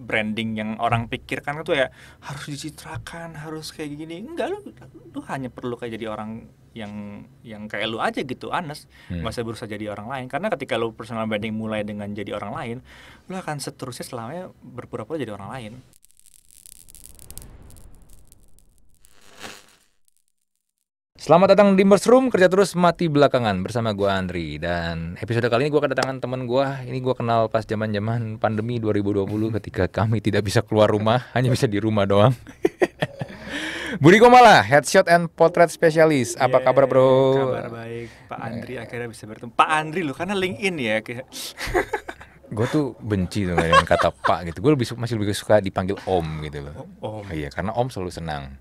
branding yang orang pikirkan itu ya harus dicitrakan harus kayak gini enggak lu lu hanya perlu kayak jadi orang yang yang kayak lu aja gitu anes hmm. masa berusaha jadi orang lain karena ketika lu personal branding mulai dengan jadi orang lain lu akan seterusnya selamanya berpura-pura jadi orang lain Selamat datang di Room kerja terus mati belakangan bersama gue Andri Dan episode kali ini gue kedatangan temen gue Ini gue kenal pas zaman zaman pandemi 2020 ketika kami tidak bisa keluar rumah Hanya bisa di rumah doang Budi Komala, headshot and portrait specialist. Apa yeah, kabar bro? Kabar baik, Pak Andri eh. akhirnya bisa bertemu. Pak Andri loh, karena LinkedIn ya. gue tuh benci tuh dengan kata pak gitu gue lebih masih lebih suka dipanggil om gitu loh om. iya karena om selalu senang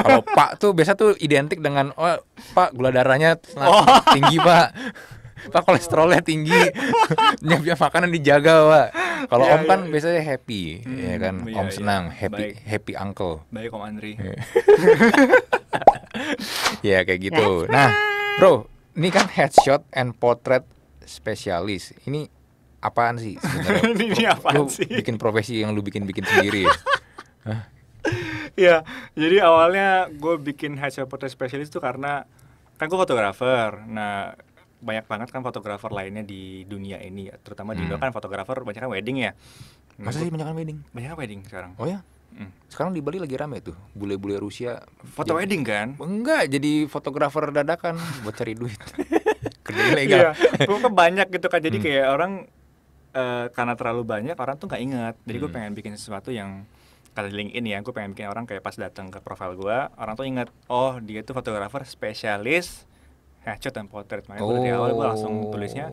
kalau pak tuh biasa tuh identik dengan oh pak gula darahnya oh. tinggi pak pak kolesterolnya tinggi nyiapin makanan dijaga pak kalau ya, om kan ya. biasanya happy hmm, ya kan iya, om iya. senang happy baik. happy uncle baik om Andri ya kayak gitu nah bro ini kan headshot and portrait spesialis ini apaan sih sebenarnya? ini apaan lu sih? Bikin profesi yang lu bikin-bikin sendiri ya? Iya, jadi awalnya gue bikin hasil portrait specialist itu karena kan gue fotografer. Nah, banyak banget kan fotografer lainnya di dunia ini, ya. terutama di hmm. kan fotografer banyak kan wedding ya. Nah, Masih sih banyak kan wedding? Banyak kan wedding sekarang. Oh ya? Hmm. Sekarang di Bali lagi rame tuh, bule-bule Rusia. Foto jadi, wedding kan? Enggak, jadi fotografer dadakan buat cari duit. Kerja ilegal. Iya, banyak gitu kan. Jadi hmm. kayak orang Eh, karena terlalu banyak orang tuh nggak inget jadi gue hmm. pengen bikin sesuatu yang kalau link LinkedIn ya gue pengen bikin orang kayak pas datang ke profil gue orang tuh inget oh dia tuh fotografer spesialis headshot and portrait makanya oh. gue dari awal gue langsung oh. tulisnya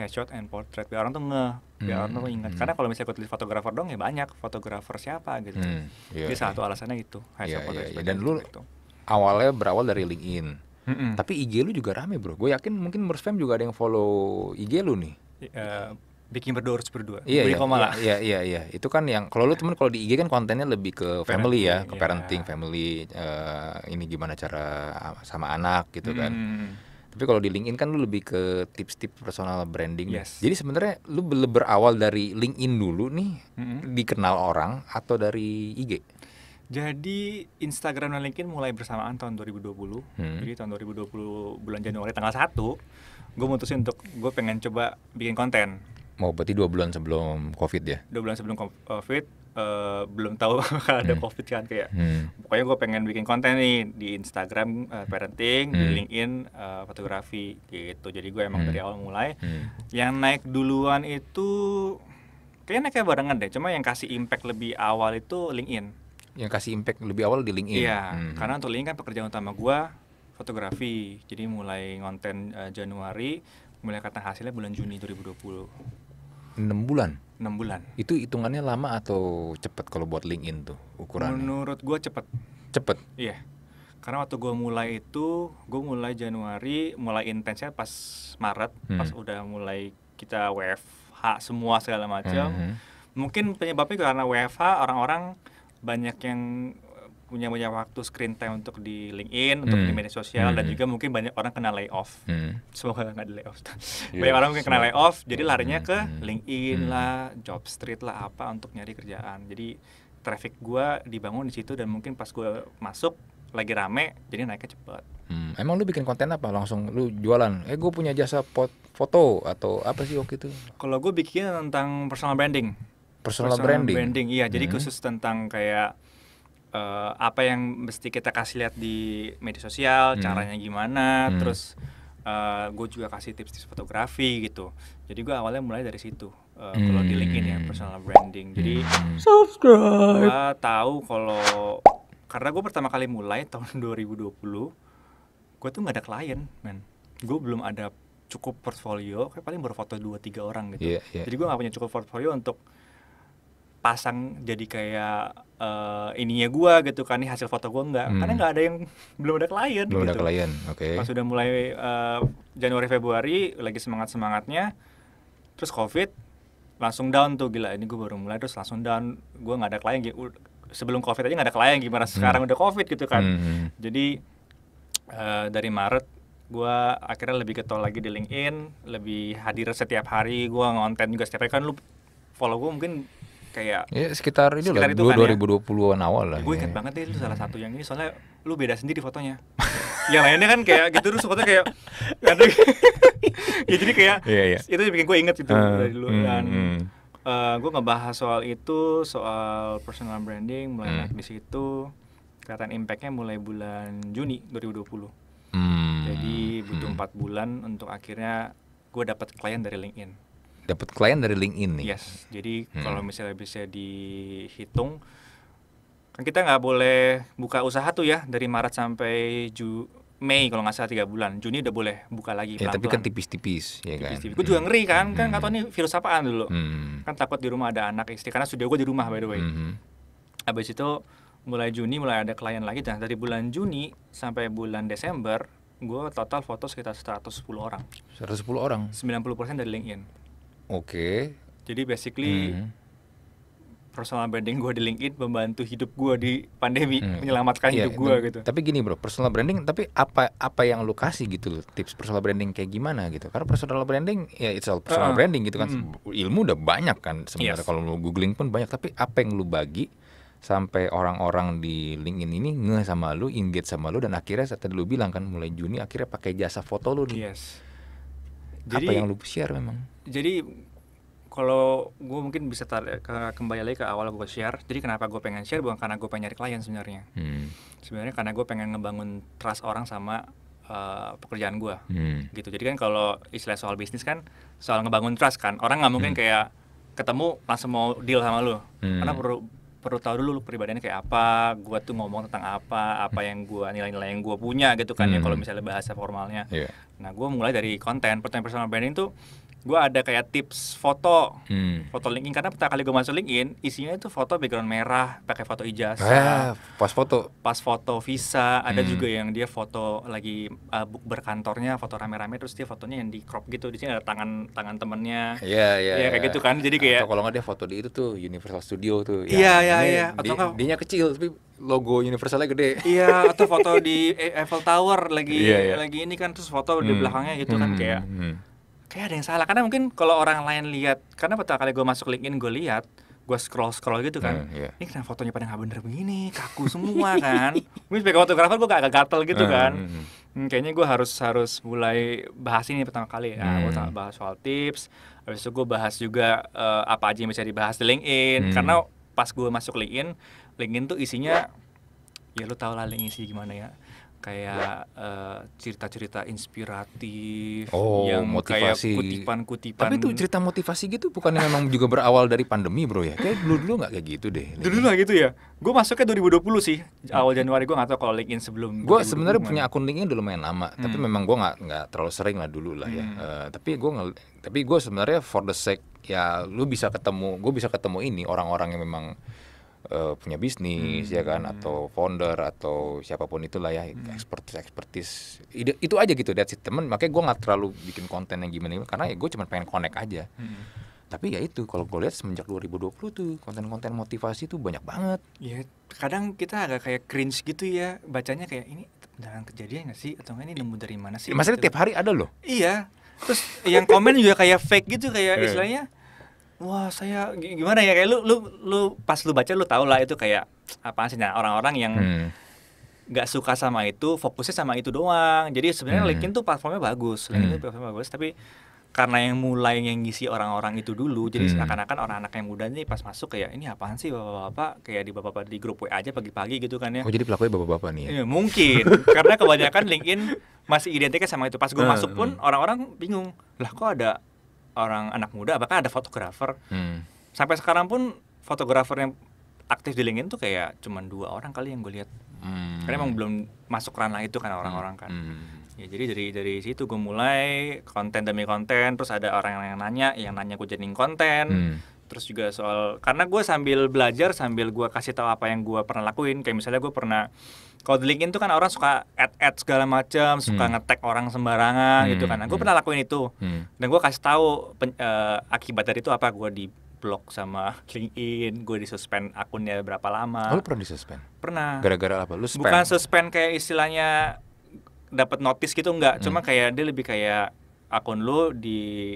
headshot and portrait biar orang tuh nge biar orang tuh hmm. ingat hmm. karena kalau misalnya gue tulis fotografer dong ya banyak fotografer siapa gitu hmm. yeah, jadi yeah. Iya. satu alasannya itu headshot yeah, portrait yeah, iya, iya. yeah. dan lu gitu. awalnya berawal dari LinkedIn Mm -mm. Tapi IG lu juga rame bro. Gue yakin mungkin Mersfam juga ada yang follow IG lu nih. Uh, Bikin berdua harus berdua. Iya, iya, Iya, iya, iya. Itu kan yang kalau lu temen kalau di IG kan kontennya lebih ke family ya, ke iya. parenting, family uh, ini gimana cara ah, sama anak gitu kan. hmm. kan. Tapi kalau di LinkedIn kan lu lebih ke tips-tips personal branding. Yes. Jadi sebenarnya lu berawal dari LinkedIn dulu nih, hmm dikenal orang atau dari IG? Jadi Instagram dan LinkedIn mulai bersamaan tahun 2020. Hmm. Jadi tahun 2020 bulan Januari tanggal 1 gue mutusin untuk gue pengen coba bikin konten mau oh, berarti dua bulan sebelum covid ya dua bulan sebelum covid uh, belum tahu bakal ada hmm. covid kan kayak hmm. pokoknya gue pengen bikin konten nih di Instagram uh, parenting hmm. di LinkedIn uh, fotografi gitu jadi gue emang hmm. dari awal mulai hmm. yang naik duluan itu kayaknya naiknya barengan deh cuma yang kasih impact lebih awal itu LinkedIn yang kasih impact lebih awal di LinkedIn iya hmm. karena untuk LinkedIn kan pekerjaan utama gue fotografi jadi mulai konten uh, Januari mulai kata hasilnya bulan Juni 2020 6 bulan. 6 bulan. Itu hitungannya lama atau cepat kalau buat LinkedIn tuh ukurannya? Menurut gue cepet. Cepet? Iya. Karena waktu gue mulai itu, gue mulai Januari, mulai intensnya pas Maret, hmm. pas udah mulai kita WFH semua segala macam. Hmm. Mungkin penyebabnya karena WFH orang-orang banyak yang punya banyak waktu screen time untuk di LinkedIn, untuk di hmm. media sosial hmm. dan juga mungkin banyak orang kena layoff. Hmm. Semoga nggak di layoff. yeah, banyak orang mungkin kena layoff, jadi hmm. larinya ke hmm. LinkedIn hmm. lah, job street lah apa untuk nyari kerjaan. Jadi traffic gua dibangun di situ dan mungkin pas gua masuk lagi rame, jadi naiknya cepat. Hmm. Emang lu bikin konten apa? Langsung lu jualan? Eh, gue punya jasa pot foto atau apa sih waktu itu? Kalau gue bikin tentang personal branding. Personal, personal branding. branding. Iya, hmm. jadi khusus tentang kayak uh, apa yang mesti kita kasih lihat di media sosial, hmm. caranya gimana, hmm. terus uh, eh, gue juga kasih tips-tips fotografi gitu. Jadi gue awalnya mulai dari situ. Uh, Kalau di LinkedIn ya hmm. personal branding. Jadi hmm. subscribe. Gue tahu kalau karena gue pertama kali mulai tahun 2020, gue tuh nggak ada klien, men. Gue belum ada cukup portfolio, kayak paling baru foto dua tiga orang gitu. Yeah, yeah. Jadi gue nggak punya cukup portfolio untuk pasang jadi kayak uh, ininya gua gitu kan Ini hasil foto gua enggak hmm. karena nggak ada yang belum ada klien belum gitu. ada klien oke okay. pas sudah mulai uh, Januari Februari lagi semangat semangatnya terus covid langsung down tuh gila ini gua baru mulai terus langsung down gua nggak ada klien ya, sebelum covid aja nggak ada klien gimana hmm. sekarang udah covid gitu kan hmm. hmm. jadi uh, dari Maret gue akhirnya lebih ketol lagi di LinkedIn lebih hadir setiap hari gue ngonten juga setiap hari kan lu follow gue mungkin kayak ya, sekitar itu sekitar lah kan ya. ribu ribu puluh puluh an awal lah. Ya, gue inget ya. banget deh itu salah satu yang ini soalnya lu beda sendiri fotonya. yang lainnya kan kayak gitu terus fotonya kayak ada ya jadi kayak ya, ya. itu bikin gue inget itu uh, dari dulu hmm, dan hmm. Uh, gue ngebahas soal itu soal personal branding mulai hmm. di situ kelihatan impactnya mulai bulan Juni dua ribu dua puluh hmm. Jadi butuh hmm. empat hmm. bulan untuk akhirnya gue dapat klien dari LinkedIn dapat klien dari LinkedIn nih. Yes. Jadi hmm. kalau misalnya bisa dihitung kan kita nggak boleh buka usaha tuh ya dari Maret sampai Ju Mei kalau nggak salah tiga bulan Juni udah boleh buka lagi pelan ya, -pelan. tapi kan tipis-tipis ya tipis -tipis. kan gue juga ngeri kan kan nggak tahu hmm. nih virus apaan dulu hmm. kan takut di rumah ada anak istri karena sudah gue di rumah by the way hmm. abis itu mulai Juni mulai ada klien lagi dan nah, dari bulan Juni sampai bulan Desember gue total foto sekitar 110 orang 110 orang 90% dari LinkedIn Oke. Okay. Jadi basically hmm. personal branding gue di LinkedIn membantu hidup gue di pandemi, hmm. menyelamatkan yeah, hidup gue gitu. Tapi gini bro, personal branding tapi apa apa yang lu kasih gitu tips personal branding kayak gimana gitu. Karena personal branding ya it's all personal uh, branding gitu kan. Mm. Ilmu udah banyak kan sebenarnya yes. kalau lu googling pun banyak, tapi apa yang lu bagi sampai orang-orang di LinkedIn ini nge sama lu, engage sama lu dan akhirnya tadi lu bilang kan mulai Juni akhirnya pakai jasa foto lu nih. Yes jadi, apa yang lu share memang jadi kalau gue mungkin bisa kembali lagi ke awal gue share jadi kenapa gue pengen share bukan karena gue pengen nyari klien sebenarnya hmm. sebenarnya karena gue pengen ngebangun trust orang sama Uh, pekerjaan gue hmm. gitu jadi kan kalau istilah soal bisnis kan soal ngebangun trust kan orang nggak mungkin hmm. kayak ketemu langsung mau deal sama lu hmm. karena perlu perlu tahu dulu lu pribadinya kayak apa, gue tuh ngomong tentang apa, apa hmm. yang gue nilai-nilai yang gua punya gitu kan ya hmm. ya kalau misalnya bahasa formalnya. Yeah. Nah, gue mulai dari konten. Pertanyaan personal branding itu gue ada kayak tips foto hmm. foto linkin karena pertama kali gue masuk linkin, isinya itu foto background merah pakai foto ijazah eh, pas foto pas foto visa ada hmm. juga yang dia foto lagi uh, berkantornya foto rame-rame terus dia fotonya yang di crop gitu di sini ada tangan tangan temennya iya yeah, iya yeah, ya, kayak yeah. gitu kan jadi kayak atau kalau nggak dia foto di itu tuh Universal Studio tuh iya iya iya atau di, dia kecil tapi logo Universalnya gede. Iya, atau foto di e- Eiffel Tower lagi yeah, yeah. lagi ini kan terus foto hmm. di belakangnya gitu kan, hmm. kan kayak hmm. hmm kayak ada yang salah karena mungkin kalau orang lain lihat karena pertama kali gue masuk LinkedIn gue lihat gue scroll scroll gitu kan, uh, hmm, yeah. ini kenapa fotonya pada nggak bener begini, kaku semua kan. Mungkin sebagai fotografer gue agak gatel gitu hmm, kan. Hmm, hmm. kayaknya gue harus harus mulai bahas ini pertama kali. ya hmm. gue bahas soal tips. Habis itu gue bahas juga uh, apa aja yang bisa dibahas di LinkedIn. Hmm. Karena pas gue masuk LinkedIn, LinkedIn tuh isinya ya lu tau lah LinkedIn isi gimana ya kayak cerita eh, cerita-cerita inspiratif oh, yang motivasi. kayak kutipan-kutipan. Tapi itu cerita motivasi gitu bukan memang juga berawal dari pandemi, Bro ya. Kayak dulu-dulu nggak kayak gitu deh. Dulu-dulu gitu ya. Gue masuknya 2020 sih. Awal Januari gue nggak tau kalau LinkedIn sebelum Gue sebenarnya punya akun LinkedIn dulu lumayan lama, hmm. tapi memang gue nggak nggak terlalu sering lah dulu lah ya. hmm. ya. Uh, tapi gue tapi gue sebenarnya for the sake ya lu bisa ketemu, gue bisa ketemu ini orang-orang yang memang uh, punya bisnis hmm. ya kan hmm. atau founder atau siapapun itulah ya hmm. expertise expertis itu, aja gitu that's it temen makanya gue nggak terlalu bikin konten yang gimana gimana karena ya gue cuma pengen connect aja hmm. Tapi ya itu kalau gue lihat semenjak 2020 tuh konten-konten motivasi tuh banyak banget. Ya kadang kita agak kayak cringe gitu ya bacanya kayak ini jangan kejadian gak sih atau ini nemu dari mana sih? Ya, maksudnya gitu. tiap hari ada loh. Iya. Terus yang komen juga kayak fake gitu kayak iya. istilahnya wah saya gimana ya kayak lu lu lu pas lu baca lu tau lah itu kayak apa sih nah orang-orang yang hmm. nggak gak suka sama itu fokusnya sama itu doang jadi sebenarnya hmm. LinkedIn tuh platformnya bagus LinkedIn hmm. platformnya bagus tapi karena yang mulai yang ngisi orang-orang itu dulu jadi hmm. seakan-akan orang anak yang muda nih pas masuk kayak ini apaan sih bapak-bapak kayak di bapak-bapak di grup WA aja pagi-pagi gitu kan ya oh jadi pelakunya bapak-bapak nih ya? ya mungkin karena kebanyakan LinkedIn masih identiknya sama itu pas gue hmm. masuk pun orang-orang bingung lah kok ada orang anak muda bahkan ada fotografer hmm. sampai sekarang pun fotografer yang aktif di LinkedIn tuh kayak cuma dua orang kali yang gue lihat hmm. karena emang belum masuk ranah itu kan orang-orang hmm. kan hmm. ya jadi dari dari situ gue mulai konten demi konten terus ada orang yang nanya yang nanya gue jadiin konten hmm terus juga soal karena gue sambil belajar sambil gue kasih tahu apa yang gue pernah lakuin kayak misalnya gue pernah kalau di LinkedIn tuh kan orang suka add-add segala macam, suka hmm. ngetek orang sembarangan gitu hmm. gitu kan. Nah, gue hmm. pernah lakuin itu. Hmm. Dan gue kasih tahu uh, eh, akibat dari itu apa gue di blok sama LinkedIn, gue di suspend akunnya berapa lama. Oh, lu pernah di suspend? Pernah. Gara-gara apa? Lu Bukan suspend kayak istilahnya dapat notis gitu enggak, hmm. cuma kayak dia lebih kayak akun lu di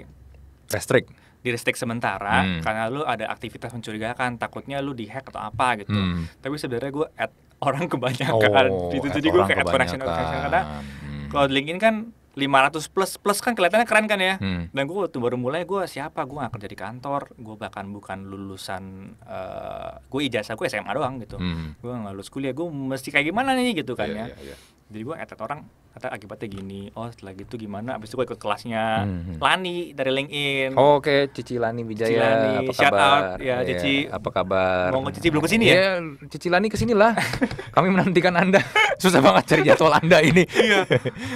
restrict di restrict sementara hmm. karena lu ada aktivitas mencurigakan takutnya lu dihack atau apa gitu hmm. tapi sebenarnya gue add orang kebanyakan oh, itu jadi gue kayak add connection karena hmm. kalau linkin kan 500 plus plus kan kelihatannya keren kan ya hmm. dan gue tuh baru mulai gue siapa gue gak kerja di kantor gue bahkan bukan lulusan uh, eh, gue ijazah gue SMA doang gitu hmm. gue nggak lulus kuliah gue mesti kayak gimana nih gitu kan yeah, ya yeah, yeah. jadi gue add orang kata akibatnya gini oh setelah gitu gimana abis itu gue ikut kelasnya hmm. Lani dari LinkedIn oh, oke okay. Cici Lani Wijaya Cici apa Shout kabar out. ya yeah. Cici apa kabar mau Cici belum kesini ya yeah, Cici Lani kesini lah kami menantikan anda susah banget cari jadwal anda ini iya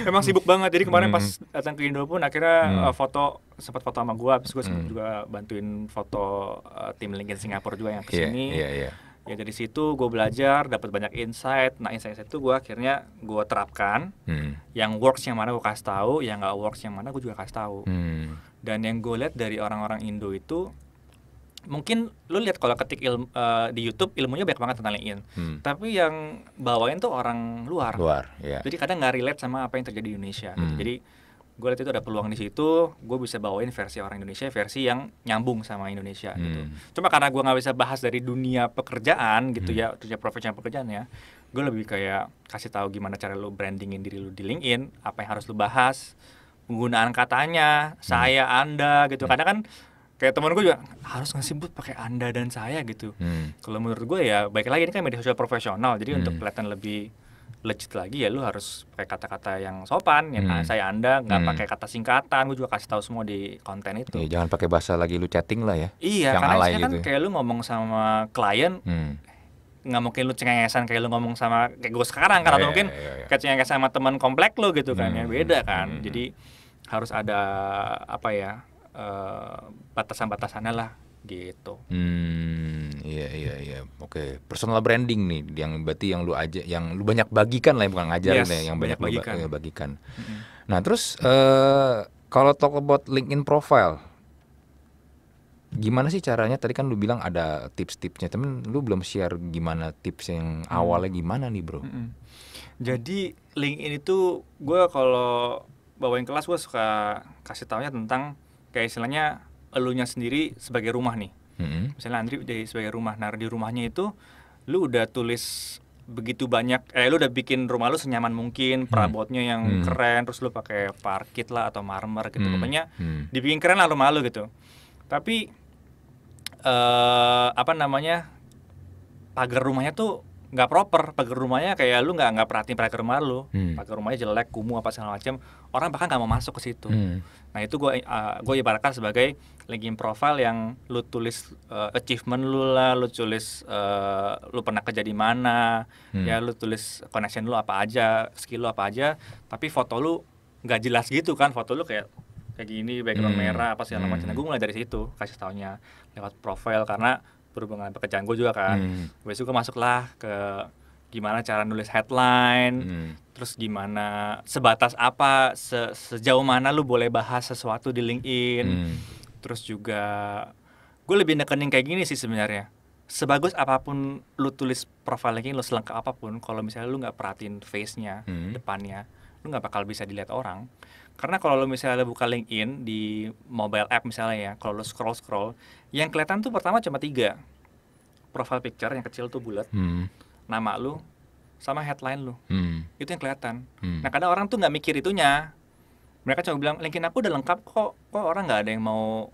emang sibuk banget jadi kemarin hmm. pas datang ke Indo pun akhirnya hmm. Eh, foto sempat foto sama gue abis gue hmm. juga bantuin foto uh, tim LinkedIn Singapura juga yang iya, kesini yeah, yeah, yeah ya dari situ gue belajar dapat banyak insight nah insight itu gue akhirnya gue terapkan hmm. yang works yang mana gue kasih tahu yang nggak works yang mana gue juga kasih tahu hmm. dan yang gue lihat dari orang-orang Indo itu mungkin lu lihat kalau ketik uh, di YouTube ilmunya banyak banget tentang LinkedIn hmm. tapi yang bawain tuh orang luar, luar yeah. jadi kadang nggak relate sama apa yang terjadi di Indonesia gitu. hmm. jadi gue lihat itu ada peluang di situ gue bisa bawain versi orang Indonesia versi yang nyambung sama Indonesia gitu. hmm. gitu cuma karena gue nggak bisa bahas dari dunia pekerjaan gitu hmm. ya dunia profesional pekerjaan ya gue lebih kayak kasih tahu gimana cara lo brandingin diri lo di LinkedIn apa yang harus lo bahas penggunaan katanya hmm. saya anda gitu hmm. karena kan kayak temen gue juga harus ngasih pakai anda dan saya gitu hmm. kalau menurut gue ya baik lagi ini kan media sosial profesional jadi hmm. untuk kelihatan lebih legit lagi ya lu harus pakai kata-kata yang sopan ya hmm. saya anda nggak hmm. pakai kata singkatan gue juga kasih tahu semua di konten itu ya, jangan pakai bahasa lagi lu chatting lah ya iya yang karena kan gitu. kan kayak lu ngomong sama klien hmm nggak mungkin lu cengengesan kayak lu ngomong sama kayak gue sekarang kan oh, atau iya, mungkin iya, kayak cengengesan sama teman komplek lu gitu kan ya, hmm. ya beda hmm, kan hmm, hmm. jadi harus ada apa ya uh, batasan-batasannya lah gitu. Hmm, iya iya iya. Oke, okay. personal branding nih yang berarti yang lu aja yang lu banyak bagikan lah yang bukan ngajarin yes, ya, yang banyak, banyak bagikan. Lu, eh, bagikan. Mm-hmm. Nah, terus uh, kalau talk about LinkedIn profile gimana sih caranya tadi kan lu bilang ada tips-tipsnya temen lu belum share gimana tips yang mm. awalnya gimana nih bro hmm. jadi LinkedIn itu gue kalau bawain kelas gue suka kasih taunya tentang kayak istilahnya elunya sendiri sebagai rumah nih hmm. misalnya Andri jadi sebagai rumah nah di rumahnya itu lu udah tulis begitu banyak eh lu udah bikin rumah lu senyaman mungkin mm-hmm. perabotnya yang hmm. keren terus lu pakai parkit lah atau marmer gitu hmm. pokoknya hmm. dibikin keren lah rumah lu gitu tapi eh apa namanya pagar rumahnya tuh nggak proper pagar rumahnya kayak lu nggak nggak perhatiin pagar rumah lu hmm. pagar rumahnya jelek kumuh apa segala macam orang bahkan nggak mau masuk ke situ hmm. nah itu gue uh, gue ibaratkan sebagai LinkedIn profile yang lu tulis uh, achievement lu lah lu tulis uh, lu pernah kerja di mana hmm. ya lu tulis connection lu apa aja skill lu apa aja tapi foto lu nggak jelas gitu kan foto lu kayak kayak gini background hmm. merah apa segala macam nah, hmm. gue mulai dari situ kasih taunya lewat profile karena berhubungan pekerjaan gue juga kan hmm. Besok gue masuklah ke gimana cara nulis headline, hmm. terus gimana sebatas apa, se sejauh mana lu boleh bahas sesuatu di LinkedIn, hmm. terus juga gue lebih nekenin kayak gini sih sebenarnya. Sebagus apapun lu tulis profil LinkedIn, lu selengkap apapun, kalau misalnya lu nggak perhatiin face-nya, hmm. depannya, lu nggak bakal bisa dilihat orang. Karena kalau lo misalnya lo buka LinkedIn di mobile app misalnya ya, kalau lo scroll scroll, yang kelihatan tuh pertama cuma tiga, profile picture yang kecil tuh bulat, hmm. nama lo, sama headline lo, hmm. itu yang kelihatan. Hmm. Nah kadang orang tuh nggak mikir itunya, mereka cuma bilang LinkedIn aku udah lengkap kok, kok orang nggak ada yang mau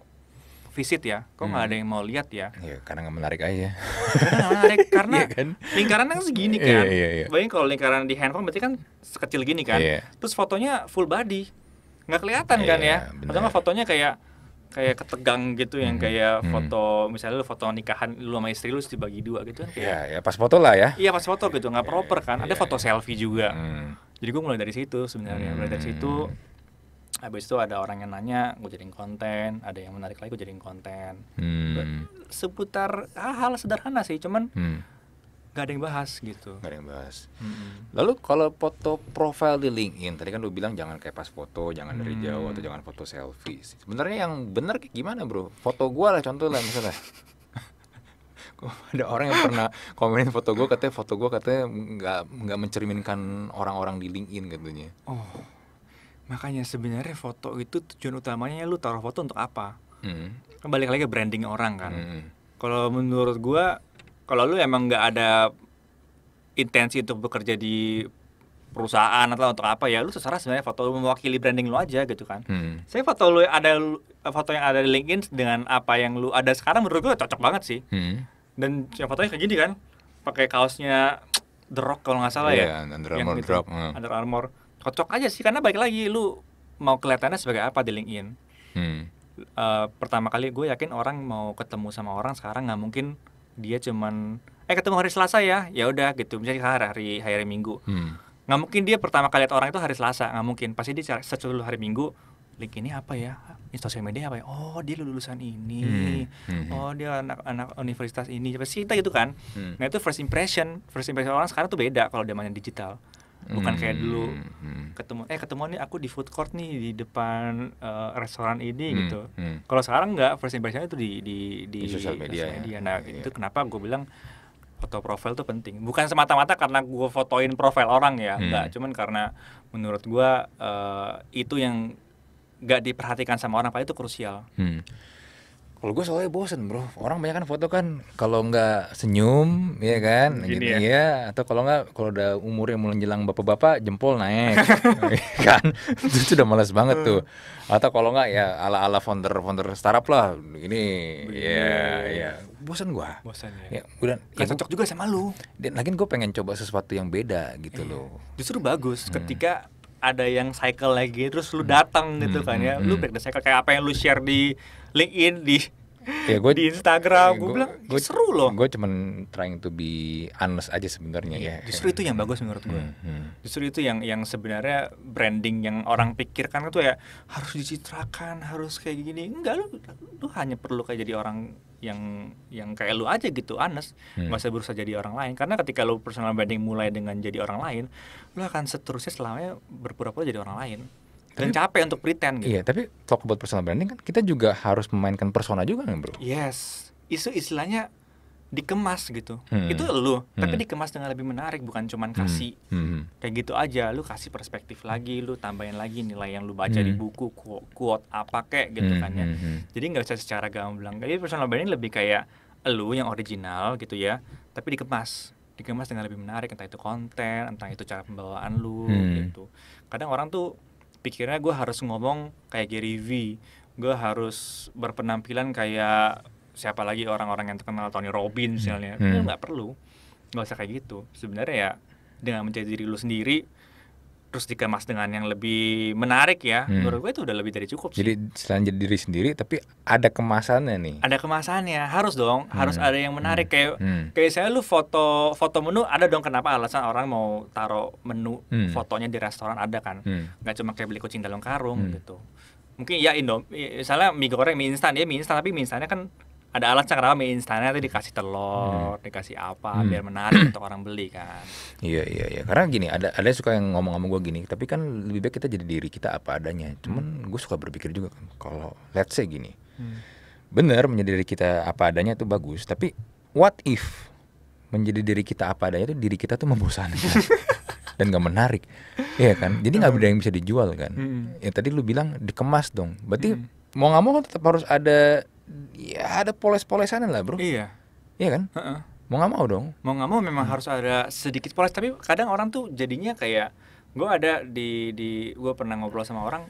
visit ya, kok nggak hmm. ada yang mau lihat ya? Iya, karena nggak menarik aja. karena menarik, iya karena yeah, kan? lingkaran kan segini iya, kan. Iya, iya, iya. Bayangin kalau lingkaran di handphone berarti kan sekecil gini kan. Yeah. Terus fotonya full body nggak kelihatan kan iya, ya pertama fotonya kayak kayak ketegang gitu yang hmm. kayak hmm. foto misalnya lu foto nikahan lu sama istri lu dibagi dua gitu kan Iya, ya pas foto lah ya. Iya, pas foto gitu, nggak iya, proper kan. Ada ya, foto selfie juga. Hmm. Jadi gue mulai dari situ sebenarnya. Hmm. Mulai dari situ hmm. habis itu ada orang yang nanya, gue jadiin konten, ada yang menarik lagi gue jadiin konten. Hmm. Seputar hal-hal sederhana sih, cuman hmm nggak ada yang bahas gitu nggak ada yang bahas hmm. lalu kalau foto profil di LinkedIn tadi kan lu bilang jangan kayak pas foto jangan dari mm. jauh atau jangan foto selfie sebenarnya yang benar kayak gimana bro foto gue lah contoh lah misalnya ada orang yang pernah komenin foto gue katanya foto gue katanya nggak nggak mencerminkan orang-orang di LinkedIn katanya oh makanya sebenarnya foto itu tujuan utamanya lu taruh foto untuk apa mm. Kan balik lagi branding orang kan mm. kalau menurut gua kalau lu emang nggak ada intensi untuk bekerja di perusahaan atau untuk apa ya lu seserah sebenarnya foto lu mewakili branding lu aja gitu kan hmm. saya foto lu ada foto yang ada di LinkedIn dengan apa yang lu ada sekarang menurut gua cocok banget sih hmm. dan yang fotonya kayak gini kan pakai kaosnya The Rock kalau nggak salah yeah, ya Under Armour gitu, drop hmm. Under Armour cocok aja sih karena balik lagi lu mau kelihatannya sebagai apa di LinkedIn hmm. uh, pertama kali gue yakin orang mau ketemu sama orang sekarang nggak mungkin dia cuman eh ketemu hari Selasa ya ya udah gitu misalnya hari hari hari Minggu hmm. nggak mungkin dia pertama kali lihat orang itu hari Selasa nggak mungkin pasti dia secara dulu hari Minggu link ini apa ya ini sosial media apa ya oh dia lulusan ini hmm. Hmm. hmm. oh dia anak-anak universitas ini pasti kita gitu kan hmm. nah itu first impression first impression orang sekarang tuh beda kalau dia main digital bukan kayak dulu hmm, hmm. ketemu eh ketemu nih aku di food court nih di depan uh, restoran ini hmm. gitu hmm. kalau sekarang nggak first impression itu di di di, di sosial media, ya. media. nah yeah. itu kenapa gue bilang foto profil tuh penting bukan semata-mata karena gue fotoin profil orang ya hmm. nggak cuman karena menurut gue uh, itu yang nggak diperhatikan sama orang apa itu krusial hmm kalau gue soalnya bosen bro, orang banyak kan foto kan kalau nggak senyum, ya kan, Gini gitu ya, ya. atau kalau nggak kalau udah umur yang mulai jelang bapak-bapak jempol naik, iya kan, itu sudah males banget tuh. Hmm. Atau kalau nggak ya ala-ala founder founder startup lah, ini, ya, ya, bosen gue. Bosen ya. ya udah, ya, cocok juga sama lu. Dan lagi gue pengen coba sesuatu yang beda gitu eh, loh. Justru bagus hmm. ketika ada yang cycle lagi terus lu datang gitu hmm, gitu kan hmm, ya. Hmm, lu break the cycle kayak apa yang lu share di LinkedIn di ya gua, di Instagram gue bilang gua, seru loh gue cuman trying to be honest aja sebenarnya iya, ya justru itu yang bagus menurut gue hmm, hmm. justru itu yang yang sebenarnya branding yang orang hmm. pikirkan itu ya harus dicitrakan harus kayak gini enggak lu lu hanya perlu kayak jadi orang yang yang kayak lu aja gitu honest hmm. gak usah berusaha jadi orang lain karena ketika lu personal branding mulai dengan jadi orang lain lu akan seterusnya selamanya berpura-pura jadi orang lain dan capek untuk pretend gitu. Iya, tapi talk about personal branding kan kita juga harus memainkan persona juga kan, Bro? Yes. Isu istilahnya dikemas gitu. Hmm. Itu lu, hmm. tapi dikemas dengan lebih menarik bukan cuman kasih hmm. Hmm. kayak gitu aja, lu kasih perspektif lagi, lu tambahin lagi nilai yang lu baca hmm. di buku, quote apa kayak gitu hmm. kan ya. Hmm. hmm. Jadi nggak usah secara gamblang. Jadi personal branding lebih kayak lu yang original gitu ya, tapi dikemas dikemas dengan lebih menarik entah itu konten entah itu cara pembawaan lu hmm. gitu kadang orang tuh pikirnya gue harus ngomong kayak Gary V gue harus berpenampilan kayak siapa lagi orang-orang yang terkenal Tony Robbins hmm. misalnya hmm. nggak perlu nggak usah kayak gitu sebenarnya ya dengan menjadi diri lu sendiri terus dikemas dengan yang lebih menarik ya hmm. menurut gue itu udah lebih dari cukup sih. jadi selain jadi diri sendiri tapi ada kemasannya nih ada kemasannya harus dong hmm. harus ada yang menarik hmm. kayak hmm. kayak saya lu foto foto menu ada dong kenapa alasan orang mau taruh menu hmm. fotonya di restoran ada kan hmm. cuma kayak beli kucing dalam karung hmm. gitu mungkin ya Indo misalnya mie goreng mie instan ya mie instan tapi mie instannya kan ada alat kenapa mie instannya tuh dikasih telur, hmm. dikasih apa hmm. biar menarik untuk orang beli kan. Iya iya iya. Karena gini, ada ada yang suka yang ngomong-ngomong gue gini, tapi kan lebih baik kita jadi diri kita apa adanya. Cuman hmm. gue suka berpikir juga kan kalau let's say gini. Hmm. Bener menjadi diri kita apa adanya itu bagus, tapi what if menjadi diri kita apa adanya itu diri kita tuh membosankan. dan gak menarik, iya kan? Jadi nggak hmm. ada yang bisa dijual kan? Hmm. Ya tadi lu bilang dikemas dong. Berarti hmm. mau nggak mau kan tetap harus ada ya ada poles-polesan lah bro iya iya kan uh -uh. mau nggak mau dong mau nggak mau memang hmm. harus ada sedikit poles tapi kadang orang tuh jadinya kayak gue ada di di gue pernah ngobrol sama orang